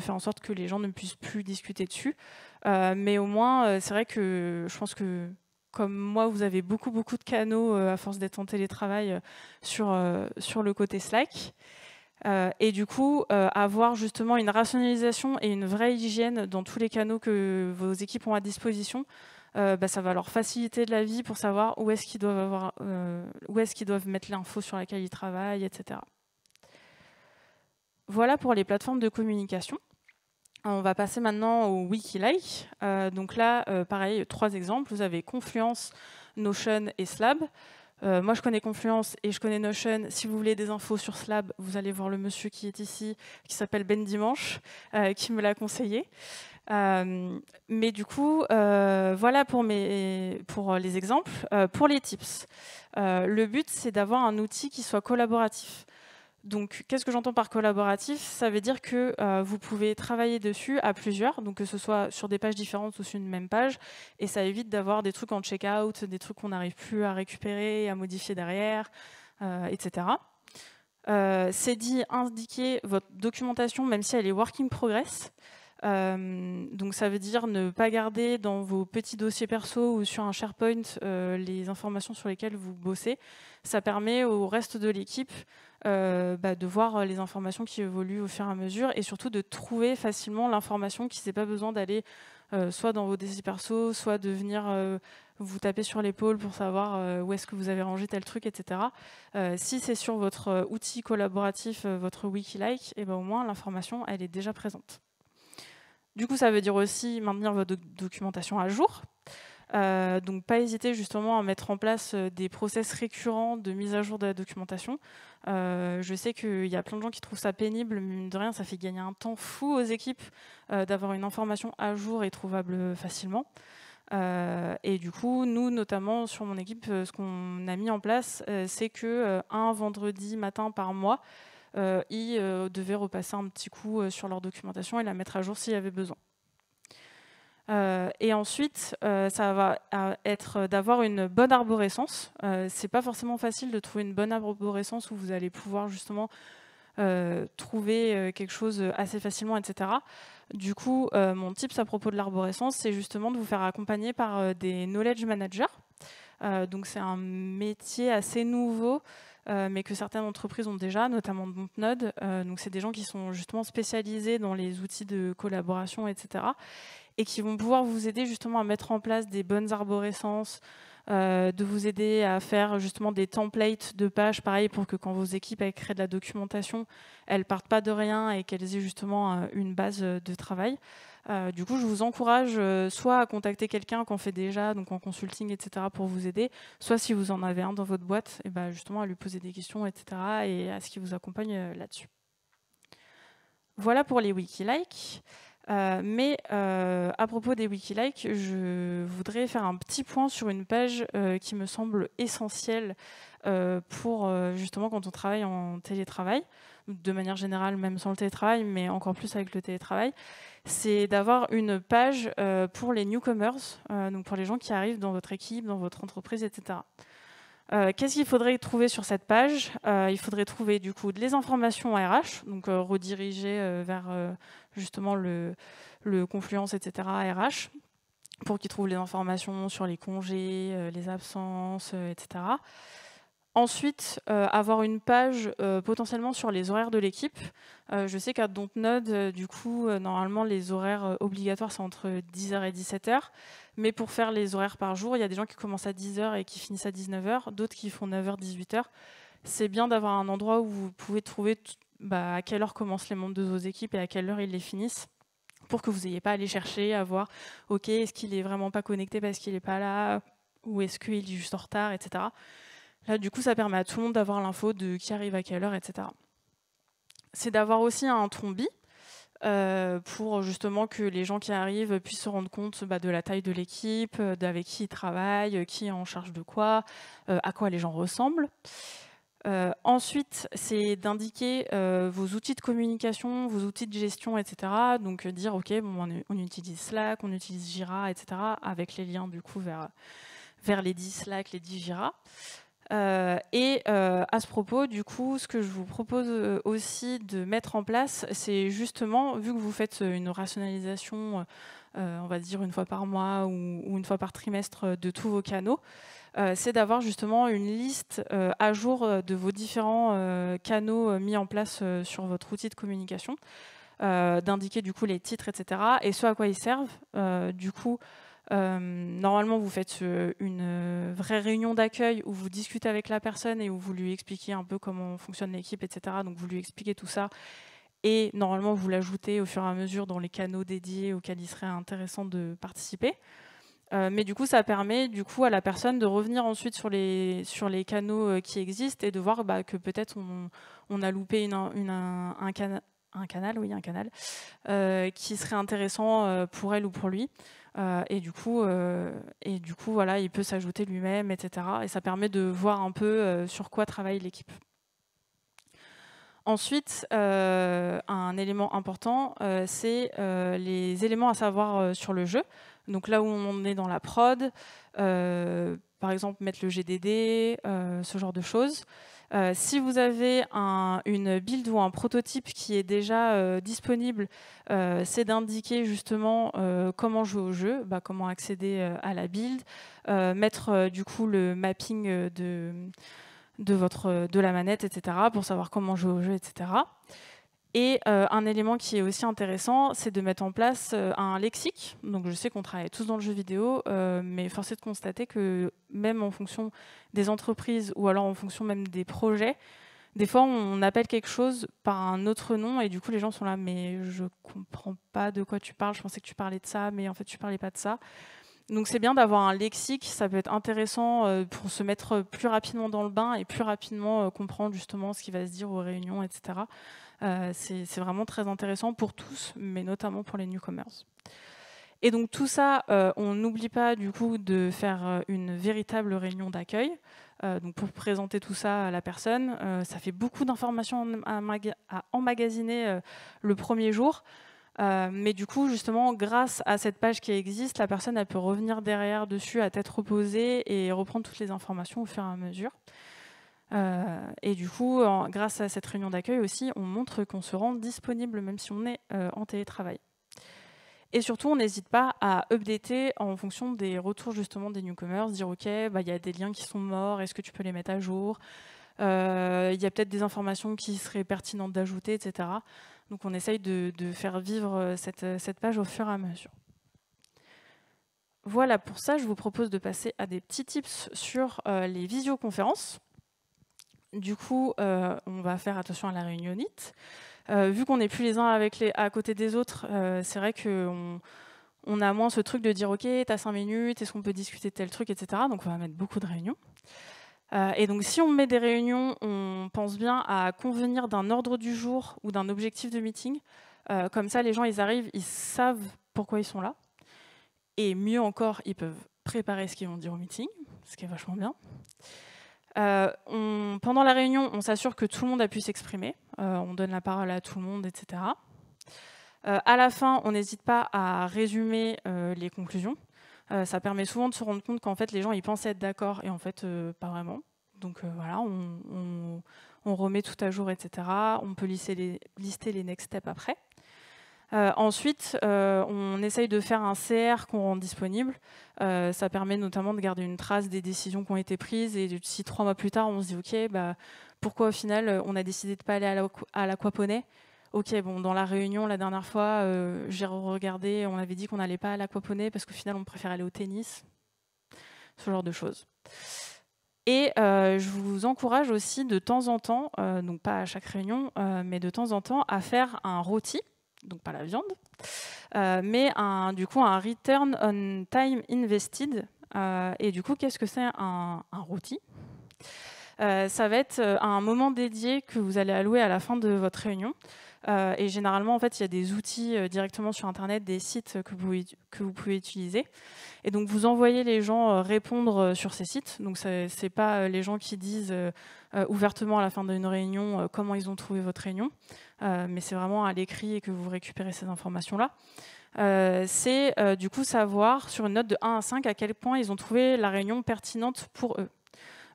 A: faire en sorte que les gens ne puissent plus discuter dessus. mais au moins, c'est vrai que je pense que comme moi, vous avez beaucoup beaucoup de canaux à force d'être en télétravail sur le côté Slack. Euh, et du coup, euh, avoir justement une rationalisation et une vraie hygiène dans tous les canaux que vos équipes ont à disposition, euh, bah, ça va leur faciliter de la vie pour savoir où est-ce qu'ils doivent, qu'ils doivent mettre l'info sur laquelle ils travaillent, etc. Voilà pour les plateformes de communication. On va passer maintenant au Wikilike. donc là, pareil, trois exemples. Vous avez Confluence, Notion et Slab. Euh, moi, je connais Confluence et je connais Notion. Si vous voulez des infos sur Slab, vous allez voir le monsieur qui est ici, qui s'appelle Ben Dimanche, euh, qui me l'a conseillé. Euh, mais du coup, voilà pour les exemples. pour les tips, le but, c'est d'avoir un outil qui soit collaboratif. Donc, qu'est-ce que j'entends par collaboratif Ça veut dire que euh, vous pouvez travailler dessus à plusieurs, donc que ce soit sur des pages différentes ou sur une même page, et ça évite d'avoir des trucs en check-out, des trucs qu'on n'arrive plus à récupérer, à modifier derrière, euh, etc. Euh, c'est dit indiquer votre documentation, même si elle est work in progress. Euh, donc ça veut dire ne pas garder dans vos petits dossiers perso ou sur un SharePoint euh, les informations sur lesquelles vous bossez. Ça permet au reste de l'équipe euh, bah, de voir les informations qui évoluent au fur et à mesure et surtout de trouver facilement l'information qui n'est pas besoin d'aller soit dans vos dossiers perso, soit de venir vous taper sur l'épaule pour savoir où est-ce que vous avez rangé tel truc, etc. si c'est sur votre outil collaboratif, votre Wikilike, et eh ben au moins l'information elle est déjà présente. Du coup, ça veut dire aussi maintenir votre documentation à jour. Euh, donc, pas hésiter justement à mettre en place euh, des process récurrents de mise à jour de la documentation. Euh, je sais qu'il y a plein de gens qui trouvent ça pénible, mais de rien, ça fait gagner un temps fou aux équipes d'avoir une information à jour et trouvable facilement. et du coup, nous, notamment sur mon équipe, ce qu'on a mis en place, c'est que un vendredi matin par mois, euh, ils euh, devaient repasser un petit coup euh, sur leur documentation et la mettre à jour s'il y avait besoin. et ensuite, ça va être d'avoir une bonne arborescence. Euh, c'est pas forcément facile de trouver une bonne arborescence où vous allez pouvoir justement trouver quelque chose assez facilement, etc. Du coup, mon tips à propos de l'arborescence, c'est justement de vous faire accompagner par des knowledge managers. donc, c'est un métier assez nouveau euh, mais que certaines entreprises ont déjà, notamment Montnode. Euh, donc, c'est des gens qui sont justement spécialisés dans les outils de collaboration, etc. Et qui vont pouvoir vous aider justement à mettre en place des bonnes arborescences, euh, de vous aider à faire justement des templates de pages, pareil, pour que quand vos équipes créent de la documentation, elles partent pas de rien et qu'elles aient justement euh, une base euh, de travail. du coup, je vous encourage soit à contacter quelqu'un qu'on fait déjà, donc en consulting, etc., pour vous aider, soit si vous en avez un dans votre boîte, et ben justement à lui poser des questions, etc., et à ce qu'il vous accompagne là-dessus. Voilà pour les wiki euh, mais euh, à propos des Wikilikes je voudrais faire un petit point sur une page euh, qui me semble essentielle pour justement quand on travaille en télétravail, de manière générale même sans le télétravail, mais encore plus avec le télétravail, c'est d'avoir une page pour les newcomers, donc pour les gens qui arrivent dans votre équipe, dans votre entreprise, etc. qu'est-ce qu'il faudrait trouver sur cette page Il faudrait trouver du coup les informations RH, donc redirigées rediriger vers justement le, le Confluence, etc. RH pour qu'ils trouvent les informations sur les congés, euh, les absences, euh, etc. Ensuite, euh, avoir une page potentiellement sur les horaires de l'équipe. je sais qu'à Dontnode, du coup, normalement, les horaires obligatoires, c'est entre 10h et 17h. Mais pour faire les horaires par jour, il y a des gens qui commencent à 10h et qui finissent à 19h, d'autres qui font 9h, 18h. C'est bien d'avoir un endroit où vous pouvez trouver bah, à quelle heure commencent les membres de vos équipes et à quelle heure ils les finissent pour que vous n'ayez pas à aller chercher, à voir, ok, est-ce qu'il est vraiment pas connecté parce qu'il n'est pas là, ou est-ce qu'il est juste en retard, etc. Là, du coup, ça permet à tout le monde d'avoir l'info de qui arrive à quelle heure, etc. C'est d'avoir aussi un trombi euh, pour justement que les gens qui arrivent puissent se rendre compte bah, de la taille de l'équipe, euh, d'avec qui ils travaillent, euh, qui est en charge de quoi, à quoi les gens ressemblent. Euh, ensuite, c'est d'indiquer euh, vos outils de communication, vos outils de gestion, etc. Donc euh, dire, OK, bon, on, utilise Slack, on utilise Jira, etc. avec les liens du coup vers, vers les 10 Slack, les 10 Jira. et à ce propos, du coup, ce que je vous propose aussi de mettre en place, c'est justement, vu que vous faites une rationalisation euh, on va dire une fois par mois ou, une fois par trimestre, euh, de tous vos canaux, euh, c'est d'avoir justement une liste à jour de vos différents canaux mis en place sur votre outil de communication, d'indiquer du coup les titres, etc. et ce à quoi ils servent. du coup, normalement, vous faites une vraie réunion d'accueil où vous discutez avec la personne et où vous lui expliquez un peu comment fonctionne l'équipe, etc. Donc, vous lui expliquez tout ça et normalement, vous l'ajoutez au fur et à mesure dans les canaux dédiés auxquels il serait intéressant de participer. Euh, mais du coup, ça permet du coup à la personne de revenir ensuite sur les, sur les canaux euh, qui existent et de voir bah, que peut-être on, a loupé un, un, canal, un canal, euh, qui serait intéressant pour elle ou pour lui. et du coup, et du coup, voilà, il peut s'ajouter lui-même, etc. Et ça permet de voir un peu sur quoi travaille l'équipe. Ensuite, euh, un élément important, euh, c'est euh, les éléments à savoir sur le jeu. Donc là où on est dans la prod, par exemple mettre le GDD, ce genre de choses. si vous avez une build ou un prototype qui est déjà disponible, c'est d'indiquer justement comment jouer au jeu, bah, comment accéder à la build, mettre du coup le mapping de de, votre, de la manette, etc., pour savoir comment jouer au jeu, etc. Et euh, un élément qui est aussi intéressant, c'est de mettre en place euh, un lexique. Donc je sais qu'on travaille tous dans le jeu vidéo, euh, mais force est de constater que même en fonction des entreprises ou alors en fonction même des projets, des fois on appelle quelque chose par un autre nom et du coup les gens sont là, mais je comprends pas de quoi tu parles, je pensais que tu parlais de ça, mais en fait tu parlais pas de ça. Donc c'est bien d'avoir un lexique, ça peut être intéressant euh, pour se mettre plus rapidement dans le bain et plus rapidement euh, comprendre justement ce qui va se dire aux réunions, etc. Euh, c'est vraiment très intéressant pour tous, mais notamment pour les newcomers. Et donc tout ça, on n'oublie pas du coup de faire une véritable réunion d'accueil. donc pour présenter tout ça à la personne, ça fait beaucoup d'informations à, emmagasiner le premier jour. Euh, mais du coup, justement, grâce à cette page qui existe, la personne peut revenir derrière dessus à tête reposée et reprendre toutes les informations au fur et à mesure. Euh, et du coup, grâce à cette réunion d'accueil aussi, on montre qu'on se rend disponible même si on est euh, en télétravail. Et surtout, on n'hésite pas à updater en fonction des retours justement des newcomers, dire ok, bah, il y a des liens qui sont morts, est-ce que tu peux les mettre à jour Il y a peut-être des informations qui seraient pertinentes d'ajouter, etc. Donc on essaye de, faire vivre euh, euh, cette, page au fur et à mesure. Voilà, pour ça, je vous propose de passer à des petits tips sur euh, les visioconférences. Du coup, on va faire attention à la réunionite. vu qu'on n'est plus les uns avec les, à côté des autres, c'est vrai qu'on on a moins ce truc de dire ok, t'as cinq minutes, est-ce qu'on peut discuter de tel truc, etc. Donc on va mettre beaucoup de réunions. Euh, et donc si on met des réunions, on pense bien à convenir d'un ordre du jour ou d'un objectif de meeting. Euh, comme ça, les gens, ils arrivent, ils savent pourquoi ils sont là. Et mieux encore, ils peuvent préparer ce qu'ils vont dire au meeting, ce qui est vachement bien. Euh, pendant la réunion, on s'assure que tout le monde a pu s'exprimer. on donne la parole à tout le monde, etc. à la fin, on n'hésite pas à résumer les conclusions. ça permet souvent de se rendre compte qu'en fait les gens ils pensent être d'accord et en fait pas vraiment. Donc euh, voilà, on, remet tout à jour, etc. On peut lister les, next steps après. Euh, ensuite, euh, on essaye de faire un CR qu'on rend disponible. ça permet notamment de garder une trace des décisions qui ont été prises. Et si trois mois plus tard, on se dit, OK, bah, pourquoi au final, on a décidé de ne pas aller à l'aquaponé Ok, bon, dans la réunion, la dernière fois, j'ai regardé, on avait dit qu'on n'allait pas à l'aquaponé parce qu'au final, on préfère aller au tennis. Ce genre de choses. Et euh, je vous encourage aussi de temps en temps, euh, donc pas à chaque réunion, euh, mais de temps en temps à faire un rôti, donc pas la viande, mais du coup un return on time invested. et du coup, qu'est-ce que c'est un, un, rôti Ça va être un moment dédié que vous allez allouer à la fin de votre réunion euh, et généralement, en fait, il y a des outils euh, directement sur Internet, des sites que vous, pouvez utiliser. Et donc, vous envoyez les gens euh, répondre sur ces sites. Donc, ce n'est pas les gens qui disent ouvertement à la fin d'une réunion comment ils ont trouvé votre réunion, mais c'est vraiment à l'écrit et que vous récupérez ces informations-là. c'est du coup savoir sur une note de 1 à 5 à quel point ils ont trouvé la réunion pertinente pour eux.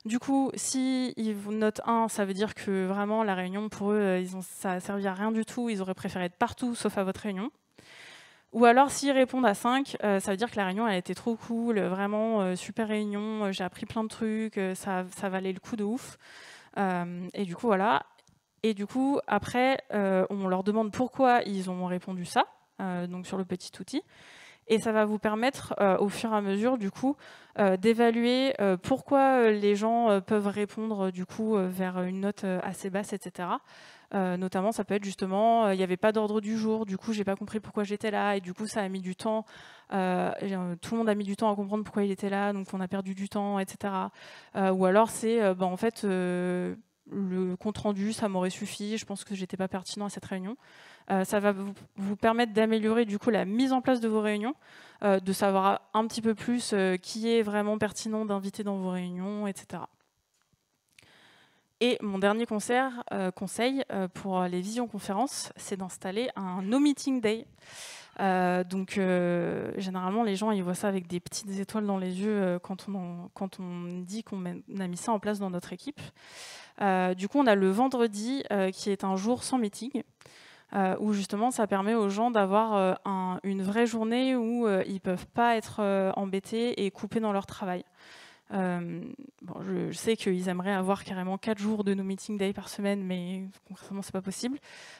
A: Du coup, si vous notent 1, ça veut dire que vraiment la réunion pour eux, euh, ça a servi à rien du tout, ils auraient préféré être partout sauf à votre réunion. Ou alors s'ils répondent à 5, euh, ça veut dire que la réunion a été trop cool, vraiment euh, super réunion, j'ai appris plein de trucs, ça, ça, valait le coup de ouf. et du coup voilà. Et du coup après on leur demande pourquoi ils ont répondu ça, donc sur le petit outil. Et ça va vous permettre, euh, au fur et à mesure, du coup, euh, d'évaluer euh, pourquoi les gens peuvent répondre, du coup, vers une note assez basse, etc. notamment, ça peut être justement, il n'y avait pas d'ordre du jour, du coup, j'ai pas compris pourquoi j'étais là, et du coup, ça a mis du temps. tout le monde a mis du temps à comprendre pourquoi il était là, donc on a perdu du temps, etc. ou alors, c'est, bah, en fait le compte rendu, ça m'aurait suffi, je pense que j'étais pas pertinent à cette réunion. Euh, ça va vous permettre d'améliorer du coup la mise en place de vos réunions, euh, de savoir un petit peu plus euh, qui est vraiment pertinent d'inviter dans vos réunions, etc. Et mon dernier conseil pour les visions conférences, c'est d'installer un no meeting day. donc généralement les gens ils voient ça avec des petites étoiles dans les yeux quand on dit qu'on a mis ça en place dans notre équipe. du coup on a le vendredi qui est un jour sans meeting. Euh, où justement ça permet aux gens d'avoir euh, une vraie journée où euh, ils ne peuvent pas être embêtés et coupés dans leur travail. je, sais qu'ils aimeraient avoir carrément 4 jours de no meeting day par semaine, mais concrètement c'est pas possible.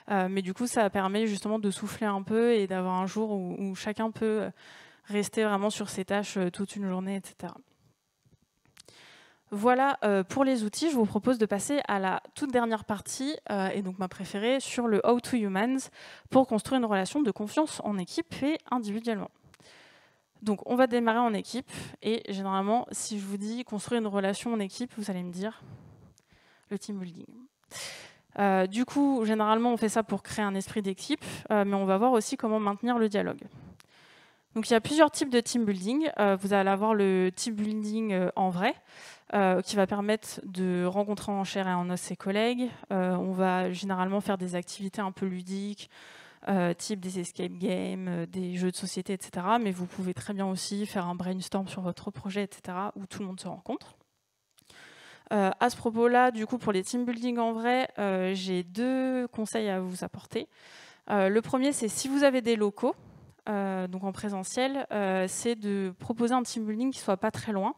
A: mais du coup ça permet justement de souffler un peu et d'avoir un jour où, chacun peut rester vraiment sur ses tâches toute une journée, etc. Voilà euh, pour les outils. Je vous propose de passer à la toute dernière partie, euh, et donc ma préférée, sur le How to Humans, pour construire une relation de confiance en équipe et individuellement. Donc on va démarrer en équipe, et généralement, si je vous dis construire une relation en équipe, vous allez me dire le team building. Euh, du coup, généralement, on fait ça pour créer un esprit d'équipe, mais on va voir aussi comment maintenir le dialogue. Donc il y a plusieurs types de team building. Euh, vous allez avoir le team building euh, en vrai, euh, qui va permettre de rencontrer en chair et en os ses collègues. on va généralement faire des activités un peu ludiques, type des escape games, des jeux de société, etc. Mais vous pouvez très bien aussi faire un brainstorm sur votre projet, etc., où tout le monde se rencontre. à ce propos-là, du coup, pour les team building en vrai, j'ai deux conseils à vous apporter. le premier, c'est si vous avez des locaux, euh, donc en présentiel, euh, c'est de proposer un team building qui soit pas très loin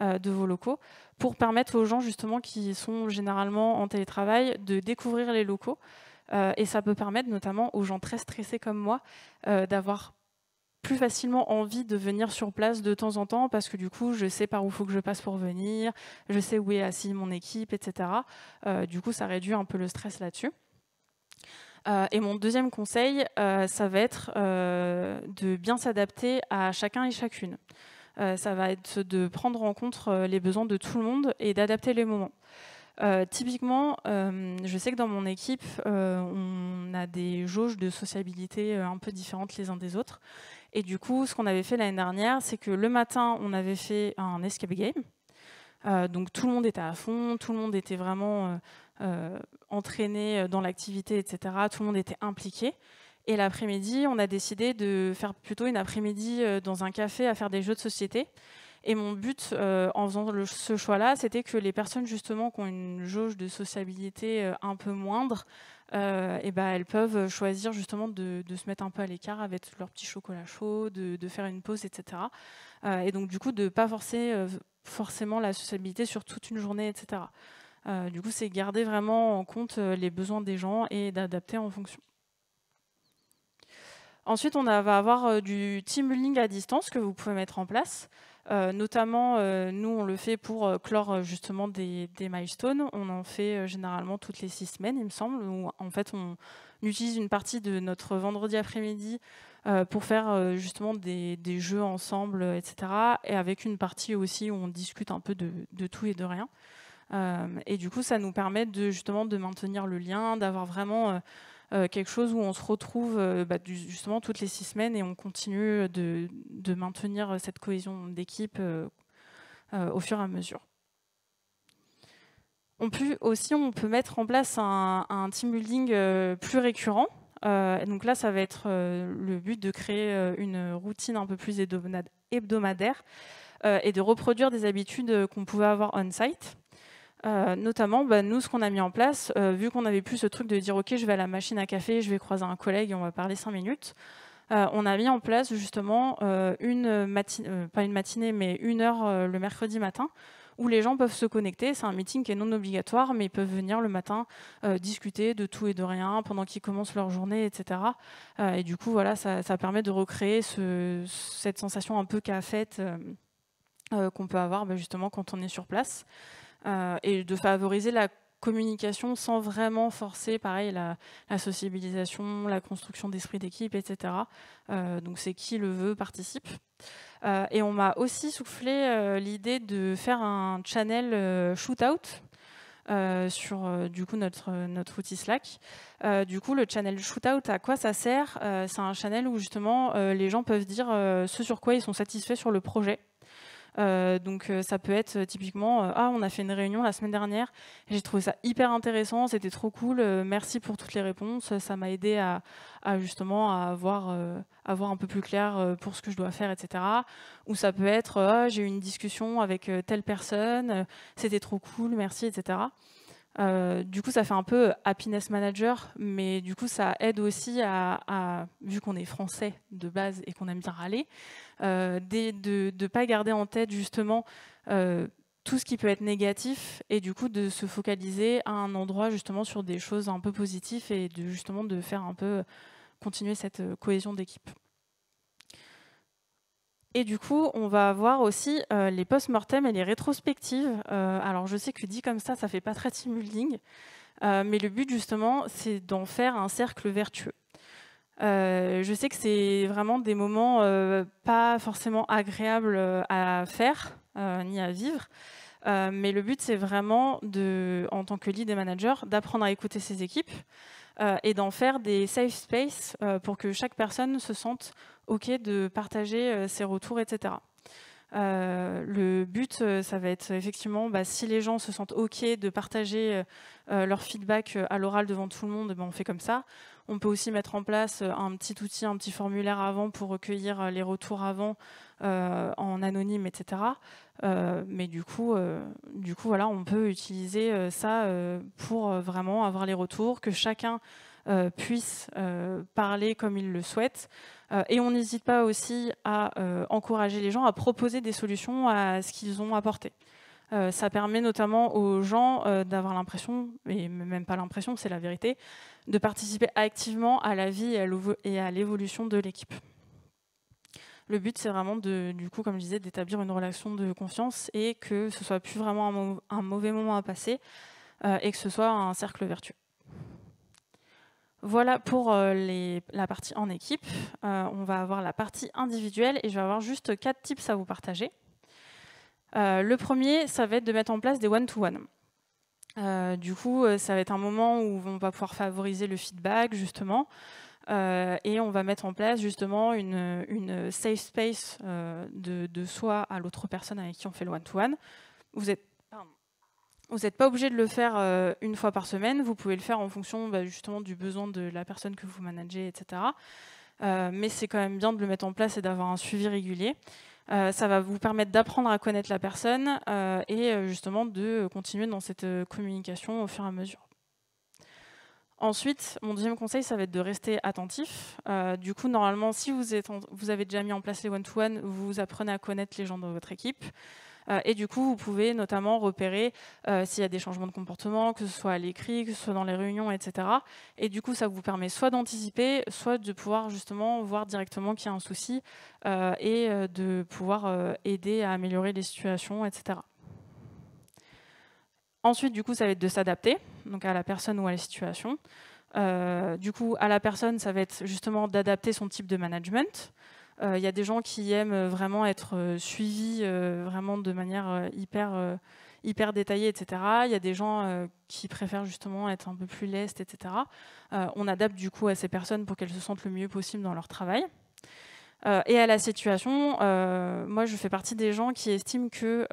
A: euh, de vos locaux pour permettre aux gens justement qui sont généralement en télétravail de découvrir les locaux. et ça peut permettre notamment aux gens très stressés comme moi d'avoir plus facilement envie de venir sur place de temps en temps parce que du coup je sais par où faut que je passe pour venir, je sais où est assise mon équipe, etc. du coup ça réduit un peu le stress là-dessus. Euh, et mon deuxième conseil, euh, ça va être euh, de bien s'adapter à chacun et chacune. ça va être de prendre en compte les besoins de tout le monde et d'adapter les moments. typiquement, je sais que dans mon équipe, on a des jauges de sociabilité un peu différentes les uns des autres. Et du coup, ce qu'on avait fait l'année dernière, c'est que le matin, on avait fait un escape game. donc tout le monde était à fond, tout le monde était vraiment euh, entraînés euh, dans l'activité, etc. Tout le monde était impliqué. Et l'après-midi, on a décidé de faire plutôt une après-midi euh, dans un café à faire des jeux de société. Et mon but en faisant ce choix-là, c'était que les personnes justement qui ont une jauge de sociabilité un peu moindre, et eh ben, elles peuvent choisir justement de, se mettre un peu à l'écart avec leur petit chocolat chaud, de, de faire une pause, etc. et donc du coup de ne pas forcer forcément la sociabilité sur toute une journée, etc. Euh, du coup, c'est garder vraiment en compte euh, les besoins des gens et d'adapter en fonction. Ensuite, on va avoir euh, du team building à distance que vous pouvez mettre en place. notamment, nous, on le fait pour clore justement des, milestones. On en fait généralement toutes les six semaines, il me semble. en fait, on utilise une partie de notre vendredi après-midi pour faire justement des, jeux ensemble, etc. Et avec une partie aussi où on discute un peu de tout et de rien. Euh, et du coup, ça nous permet de, justement de maintenir le lien, d'avoir vraiment euh, euh, quelque chose où on se retrouve bah, justement toutes les six semaines et on continue de, maintenir cette cohésion d'équipe au fur et à mesure. On peut aussi on peut mettre en place un, team building plus récurrent. donc là, ça va être le but de créer une routine un peu plus hebdomadaire et de reproduire des habitudes qu'on pouvait avoir on-site. Euh, notamment, bah, nous, ce qu'on a mis en place, euh, vu qu'on avait plus ce truc de dire, OK, je vais à la machine à café, je vais croiser un collègue et on va parler cinq minutes, euh, on a mis en place justement une matinée, pas une matinée, mais une heure le mercredi matin, où les gens peuvent se connecter. C'est un meeting qui est non obligatoire, mais ils peuvent venir le matin discuter de tout et de rien pendant qu'ils commencent leur journée, etc. et du coup, voilà, ça, permet de recréer cette sensation un peu qu'a faite qu'on peut avoir bah, justement quand on est sur place. Euh, et de favoriser la communication sans vraiment forcer, pareil, la, sociabilisation, la construction d'esprit d'équipe, etc. Euh, donc c'est qui le veut participe. Euh, et on m'a aussi soufflé l'idée de faire un channel shootout. sur du coup notre, notre outil Slack. du coup, le channel shootout, à quoi ça sert C'est un channel où justement les gens peuvent dire ce sur quoi ils sont satisfaits sur le projet. Euh, donc euh, ça peut être euh, typiquement, ah, on a fait une réunion la semaine dernière, j'ai trouvé ça hyper intéressant, c'était trop cool, merci pour toutes les réponses, ça m'a aidé à, justement avoir, un peu plus clair pour ce que je dois faire, etc. Ou ça peut être, ah, j'ai eu une discussion avec telle personne, c'était trop cool, merci, etc. Euh, du coup, ça fait un peu euh, happiness manager, mais du coup, ça aide aussi à, vu qu'on est français de base et qu'on aime bien râler, euh, de ne pas garder en tête justement tout ce qui peut être négatif et du coup de se focaliser à un endroit justement sur des choses un peu positives et de, justement de faire un peu continuer cette cohésion d'équipe. Et du coup, on va avoir aussi euh, les post-mortem et les rétrospectives. Euh, alors, je sais que dit comme ça, ça fait pas très team euh, mais le but justement, c'est d'en faire un cercle vertueux. je sais que c'est vraiment des moments pas forcément agréables à faire ni à vivre, mais le but c'est vraiment, de, en tant que lead et manager, d'apprendre à écouter ses équipes et d'en faire des safe spaces pour que chaque personne se sente OK de partager euh, ses retours, etc. Euh, le but, euh, ça va être effectivement, bah, si les gens se sentent OK de partager leur feedback à l'oral devant tout le monde, ben, on fait comme ça. On peut aussi mettre en place un petit outil, un petit formulaire avant pour recueillir les retours avant en anonyme, etc. mais du coup, du coup, voilà, on peut utiliser ça pour vraiment avoir les retours, que chacun euh, puissent euh, parler comme ils le souhaitent. Euh, et on n'hésite pas aussi à encourager les gens à proposer des solutions à ce qu'ils ont apporté. ça permet notamment aux gens d'avoir l'impression, et même pas l'impression, c'est la vérité, de participer activement à la vie et à l'évolution de l'équipe. Le but, c'est vraiment, de, du coup, comme je disais, d'établir une relation de confiance et que ce soit plus vraiment un, mauvais moment à passer et que ce soit un cercle vertueux. Voilà pour euh, la partie en équipe. Euh, on va avoir la partie individuelle et je vais avoir juste quatre tips à vous partager. Euh, le premier, ça va être de mettre en place des one-to-one. du coup, ça va être un moment où on va pouvoir favoriser le feedback, justement, et on va mettre en place, justement, une, safe space de, soi à l'autre personne avec qui on fait le one-to-one. Vous êtes... Vous n'êtes pas obligé de le faire euh, une fois par semaine, vous pouvez le faire en fonction bah, justement du besoin de la personne que vous managez, etc. Euh, mais c'est quand même bien de le mettre en place et d'avoir un suivi régulier. Euh, ça va vous permettre d'apprendre à connaître la personne et justement de continuer dans cette communication au fur et à mesure. Ensuite, mon deuxième conseil, ça va être de rester attentif. du coup, normalement, si vous, avez déjà mis en place les one-to-one, vous apprenez à connaître les gens de votre équipe. Euh, et du coup, vous pouvez notamment repérer euh, s'il y a des changements de comportement, que ce soit à l'écrit, que ce soit dans les réunions, etc. Et du coup, ça vous permet soit d'anticiper, soit de pouvoir justement voir directement qu'il y a un souci euh, et de pouvoir aider à améliorer les situations, etc. Ensuite, du coup, ça va être de s'adapter donc à la personne ou à la situation. du coup, à la personne, ça va être justement d'adapter son type de management. Euh, il y a des gens qui aiment euh, vraiment être euh, suivis vraiment de manière hyper détaillée, etc. Il y a des gens qui préfèrent justement être un peu plus lestes, etc. on adapte du coup à ces personnes pour qu'elles se sentent le mieux possible dans leur travail. et à la situation, moi je fais partie des gens qui estiment que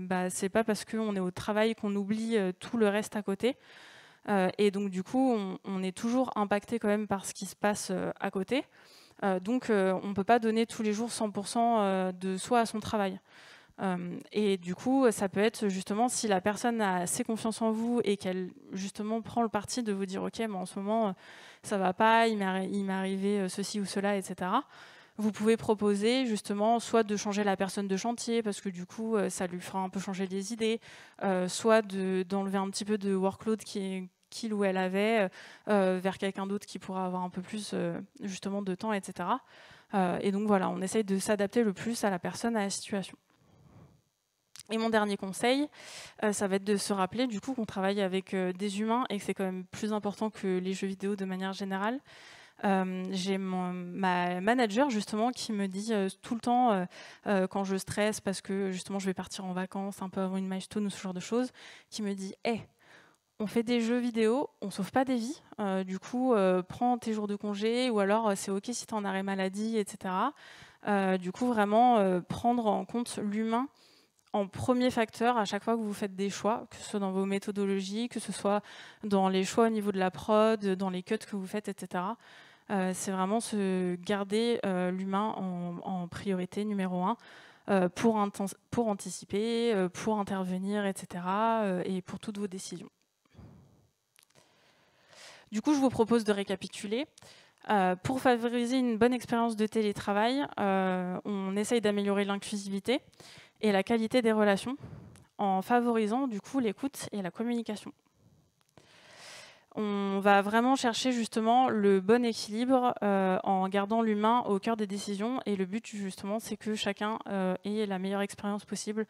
A: bah, c'est pas parce qu'on est au travail qu'on oublie tout le reste à côté. et donc du coup, on est toujours impacté quand même par ce qui se passe à côté. Euh, donc euh, on ne peut pas donner tous les jours 100% euh, de soi à son travail. et du coup, ça peut être justement si la personne a assez confiance en vous et qu'elle justement prend le parti de vous dire ok, mais en ce moment ça va pas, il m'est arrivé ceci ou cela, etc vous pouvez proposer justement soit de changer la personne de chantier parce que du coup ça lui fera un peu changer les idées, soit d'enlever un petit peu de workload qui est, qu'il ou elle avait euh, euh, vers quelqu'un d'autre qui pourra avoir un peu plus euh, justement de temps, etc. et donc voilà, on essaye de s'adapter le plus à la personne, à la situation. Et mon dernier conseil, ça va être de se rappeler du coup qu'on travaille avec des humains et que c'est quand même plus important que les jeux vidéo de manière générale. j'ai ma manager justement qui me dit tout le temps quand je stresse parce que justement je vais partir en vacances un peu avant une milestone ou ce genre de choses, qui me dit hé, eh, on fait des jeux vidéo, on sauve pas des vies. Euh, du coup, euh, prends tes jours de congé ou alors euh, c'est OK si tu en arrêt maladie, etc. du coup, vraiment prendre en compte l'humain en premier facteur à chaque fois que vous faites des choix, que ce soit dans vos méthodologies, que ce soit dans les choix au niveau de la prod, dans les cuts que vous faites, etc. c'est vraiment se garder l'humain en, priorité numéro un. Pour, pour, anticiper, pour intervenir, etc., et pour toutes vos décisions. Du coup, je vous propose de récapituler. Euh, pour favoriser une bonne expérience de télétravail, euh, on essaye d'améliorer l'inclusivité et la qualité des relations en favorisant du coup l'écoute et la communication. On va vraiment chercher justement le bon équilibre euh, en gardant l'humain au cœur des décisions et le but justement c'est que chacun ait la meilleure expérience possible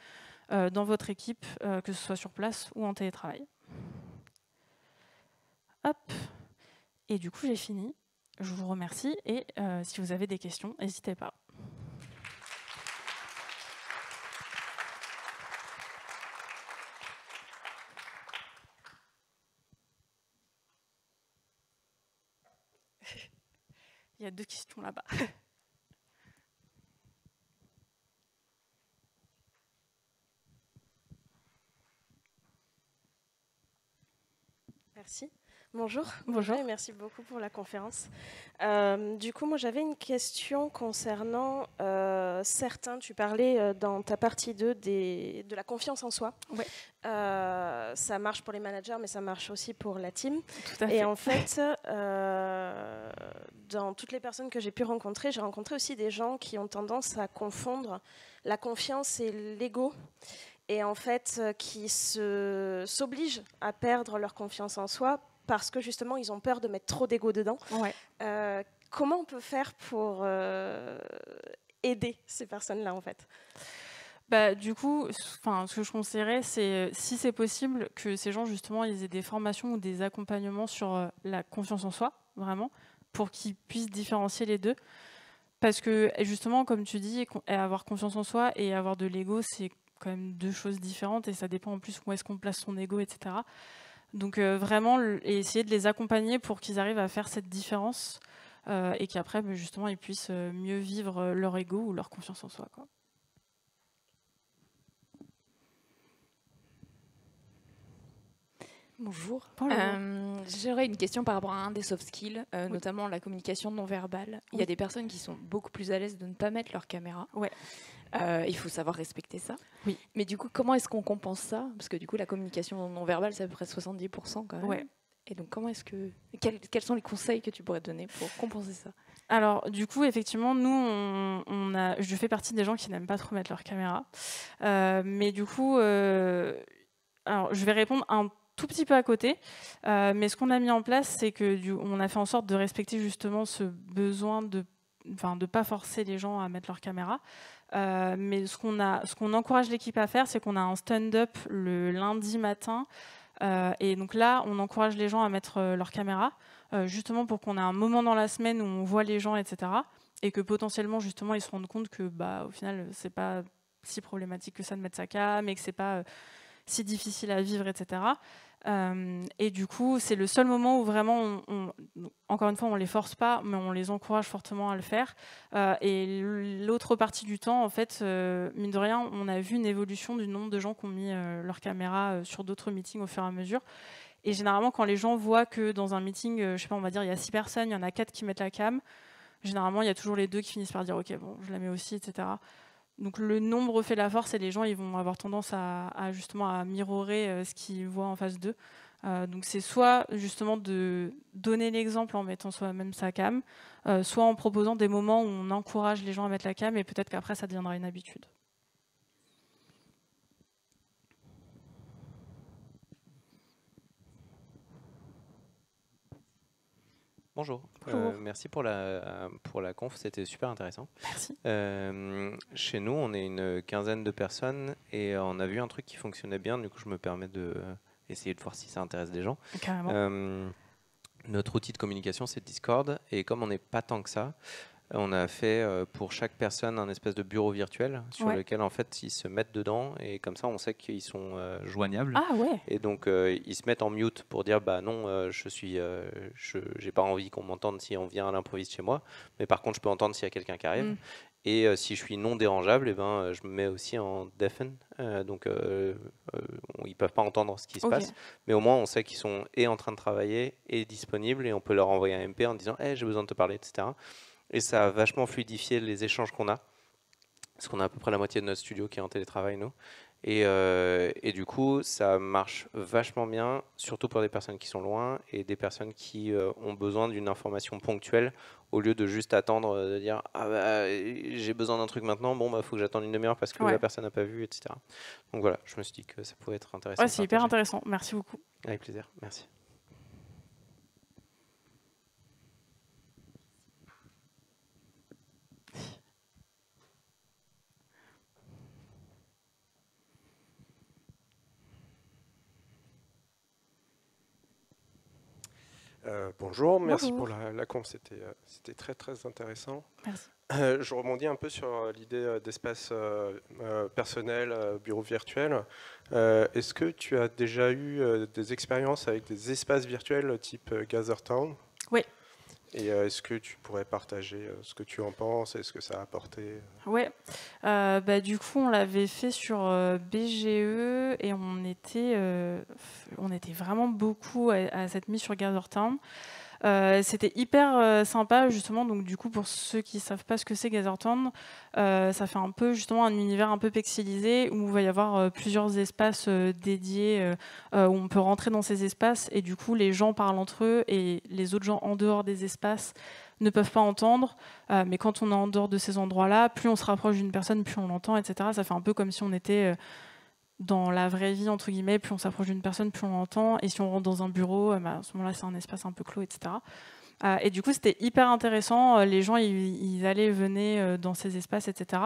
A: dans votre équipe, que ce soit sur place ou en télétravail. Hop. Et du coup, j'ai fini. Je vous remercie et euh, si vous avez des questions, n'hésitez pas. Il y a deux questions là-bas. Merci. Bonjour. Bonjour. Et merci beaucoup pour la conférence. Euh, du coup, moi, j'avais une question concernant euh, certains. Tu parlais euh, dans ta partie 2 de la confiance en soi. Oui. ça marche pour les managers, mais ça marche aussi pour la team. Et en fait, dans toutes les personnes que j'ai pu rencontrer, j'ai rencontré aussi des gens qui ont tendance à confondre la confiance et l'ego et en fait qui s'obligent à perdre leur confiance en soi parce que justement ils ont peur de mettre trop d'ego dedans. Euh, comment on peut faire pour euh, aider ces personnes-là en fait bah, du coup, ce que je conseillerais, c'est euh, si c'est possible que ces gens justement ils aient des formations ou des accompagnements sur la confiance en soi, vraiment, pour qu'ils puissent différencier les deux. Parce que justement, comme tu dis, avoir confiance en soi et avoir de l'ego, c'est quand même deux choses différentes et ça dépend en plus où est-ce qu'on place son ego, etc. Donc euh, vraiment, essayer de les accompagner pour qu'ils arrivent à faire cette différence euh, et qu'après, ben, justement, ils puissent euh, mieux vivre leur ego ou leur confiance en soi. Bonjour. J'aurais une question par rapport à un des soft skills, notamment la communication non verbale. Il y a des personnes qui sont beaucoup plus à l'aise de ne pas mettre leur caméra. Ouais. Euh, il faut savoir respecter ça. Oui. Mais du coup, comment est-ce qu'on compense ça Parce que du coup, la communication non verbale, c'est à peu près 70% quand même. Ouais. Et donc, comment est-ce que quels, sont les conseils que tu pourrais donner pour compenser ça Alors, du coup, effectivement, nous, on, a, je fais partie des gens qui n'aiment pas trop mettre leur caméra, euh, mais du coup, euh, alors, je vais répondre un tout petit peu à côté, mais ce qu'on a mis en place, c'est que on a fait en sorte de respecter justement ce besoin de Enfin, de ne pas forcer les gens à mettre leur caméra. Euh, mais ce qu'on encourage l'équipe à faire, c'est qu'on a un stand-up le lundi matin. Euh, et donc là, on encourage les gens à mettre euh, leur caméra, justement pour qu'on ait un moment dans la semaine où on voit les gens, etc. Et que potentiellement, justement, ils se rendent compte que, bah, au final, c'est pas si problématique que ça de mettre sa cam, et que c'est pas si difficile à vivre, etc. Euh, et du coup, c'est le seul moment où vraiment, encore une fois, on les force pas, mais on les encourage fortement à le faire. Euh, et l'autre partie du temps, en fait, euh, mine de rien, on a vu une évolution du nombre de gens qui ont mis leur caméra sur d'autres meetings au fur et à mesure. Et généralement, quand les gens voient que dans un meeting, je sais pas, on va dire, il y a six personnes, il y en a quatre qui mettent la cam, généralement, il y a toujours les deux qui finissent par dire, ok, bon, je la mets aussi, etc. Donc le nombre fait la force et les gens ils vont avoir tendance à, justement à mirorer euh, ce qu'ils voient en face d'eux. Euh, donc c'est soit justement de donner l'exemple en mettant soi-même sa cam, euh, soit en proposant des moments où on encourage les gens à mettre la cam et peut-être qu'après ça deviendra une habitude.
B: Bonjour. Euh, merci pour la, pour la conf, c'était super intéressant. Merci. Euh, chez nous, on est une quinzaine de personnes et on a vu un truc qui fonctionnait bien, du coup je me permets de euh, essayer de voir si ça intéresse des gens. Carrément. notre outil de communication, c'est Discord et comme on n'est pas tant que ça, on a fait euh, pour chaque personne un espèce de bureau virtuel sur lequel en fait ils se mettent dedans et comme ça on sait qu'ils sont euh, joignables. Ah ouais. Et donc euh, ils se mettent en mute pour dire bah non je suis je j'ai pas envie qu'on m'entende si on vient à l'improviste chez moi, mais par contre je peux entendre s'il y a quelqu'un qui arrive. Mm. Et si je suis non dérangeable, et eh ben, je me mets aussi en deafen. donc, ils ne peuvent pas entendre ce qui se passe. Mais au moins, on sait qu'ils sont et en train de travailler et disponibles. Et on peut leur envoyer un MP en disant hey, j'ai besoin de te parler, etc et ça a vachement fluidifié les échanges qu'on a. Parce qu'on a à peu près la moitié de notre studio qui est en télétravail, nous. Et, euh, du coup, ça marche vachement bien, surtout pour des personnes qui sont loin et des personnes qui euh, ont besoin d'une information ponctuelle au lieu de juste attendre, euh, de dire ah bah, j'ai besoin d'un truc maintenant, bon bah faut que j'attende une demi-heure parce que la personne n'a pas vu, etc. Donc voilà, je me suis dit que ça pouvait être intéressant. c'est
A: hyper intéressant. Merci beaucoup.
B: Avec plaisir. Merci. Euh, bonjour, merci pour la, la euh, c'était très très intéressant. Euh, je rebondis un peu sur l'idée d'espace personnel, bureau virtuel. Est-ce que tu as déjà eu des expériences avec des espaces virtuels type Gathertown Oui, et euh, est-ce que tu pourrais partager euh, ce que tu en penses et ce que ça a apporté
A: euh Ouais, bah, du coup, on l'avait fait sur BGE et on était, on était vraiment beaucoup à, cette mise sur Gather Town. Euh, c'était hyper euh, sympa, justement. Donc, du coup, pour ceux qui ne savent pas ce que c'est Gazertown, euh, ça fait un peu, justement, un univers un peu pixelisé où il va y avoir plusieurs espaces dédiés où on peut rentrer dans ces espaces et du coup, les gens parlent entre eux et les autres gens en dehors des espaces ne peuvent pas entendre. mais quand on est en dehors de ces endroits-là, plus on se rapproche d'une personne, plus on l'entend, etc. Ça fait un peu comme si on était dans la vraie vie, entre guillemets, plus on s'approche d'une personne, plus on l'entend. Et si on rentre dans un bureau, euh, bah, à ce moment-là, c'est un espace un peu clos, etc. Euh, et du coup, c'était hyper intéressant. Euh, les gens, ils, allaient, venaient dans ces espaces, etc.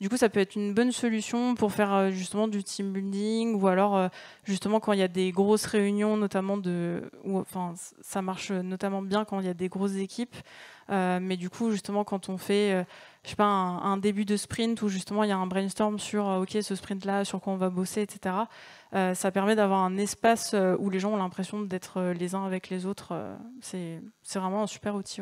A: Du coup, ça peut être une bonne solution pour faire justement du team building ou alors justement quand il y a des grosses réunions, notamment de. Ou, enfin, ça marche notamment bien quand il y a des grosses équipes. Euh, mais du coup, justement, quand on fait euh, je sais pas, un, début de sprint où justement il y a un brainstorm sur euh, OK, ce sprint-là, sur quoi on va bosser, etc. ça permet d'avoir un espace où les gens ont l'impression d'être les uns avec les autres. C'est vraiment un super outil.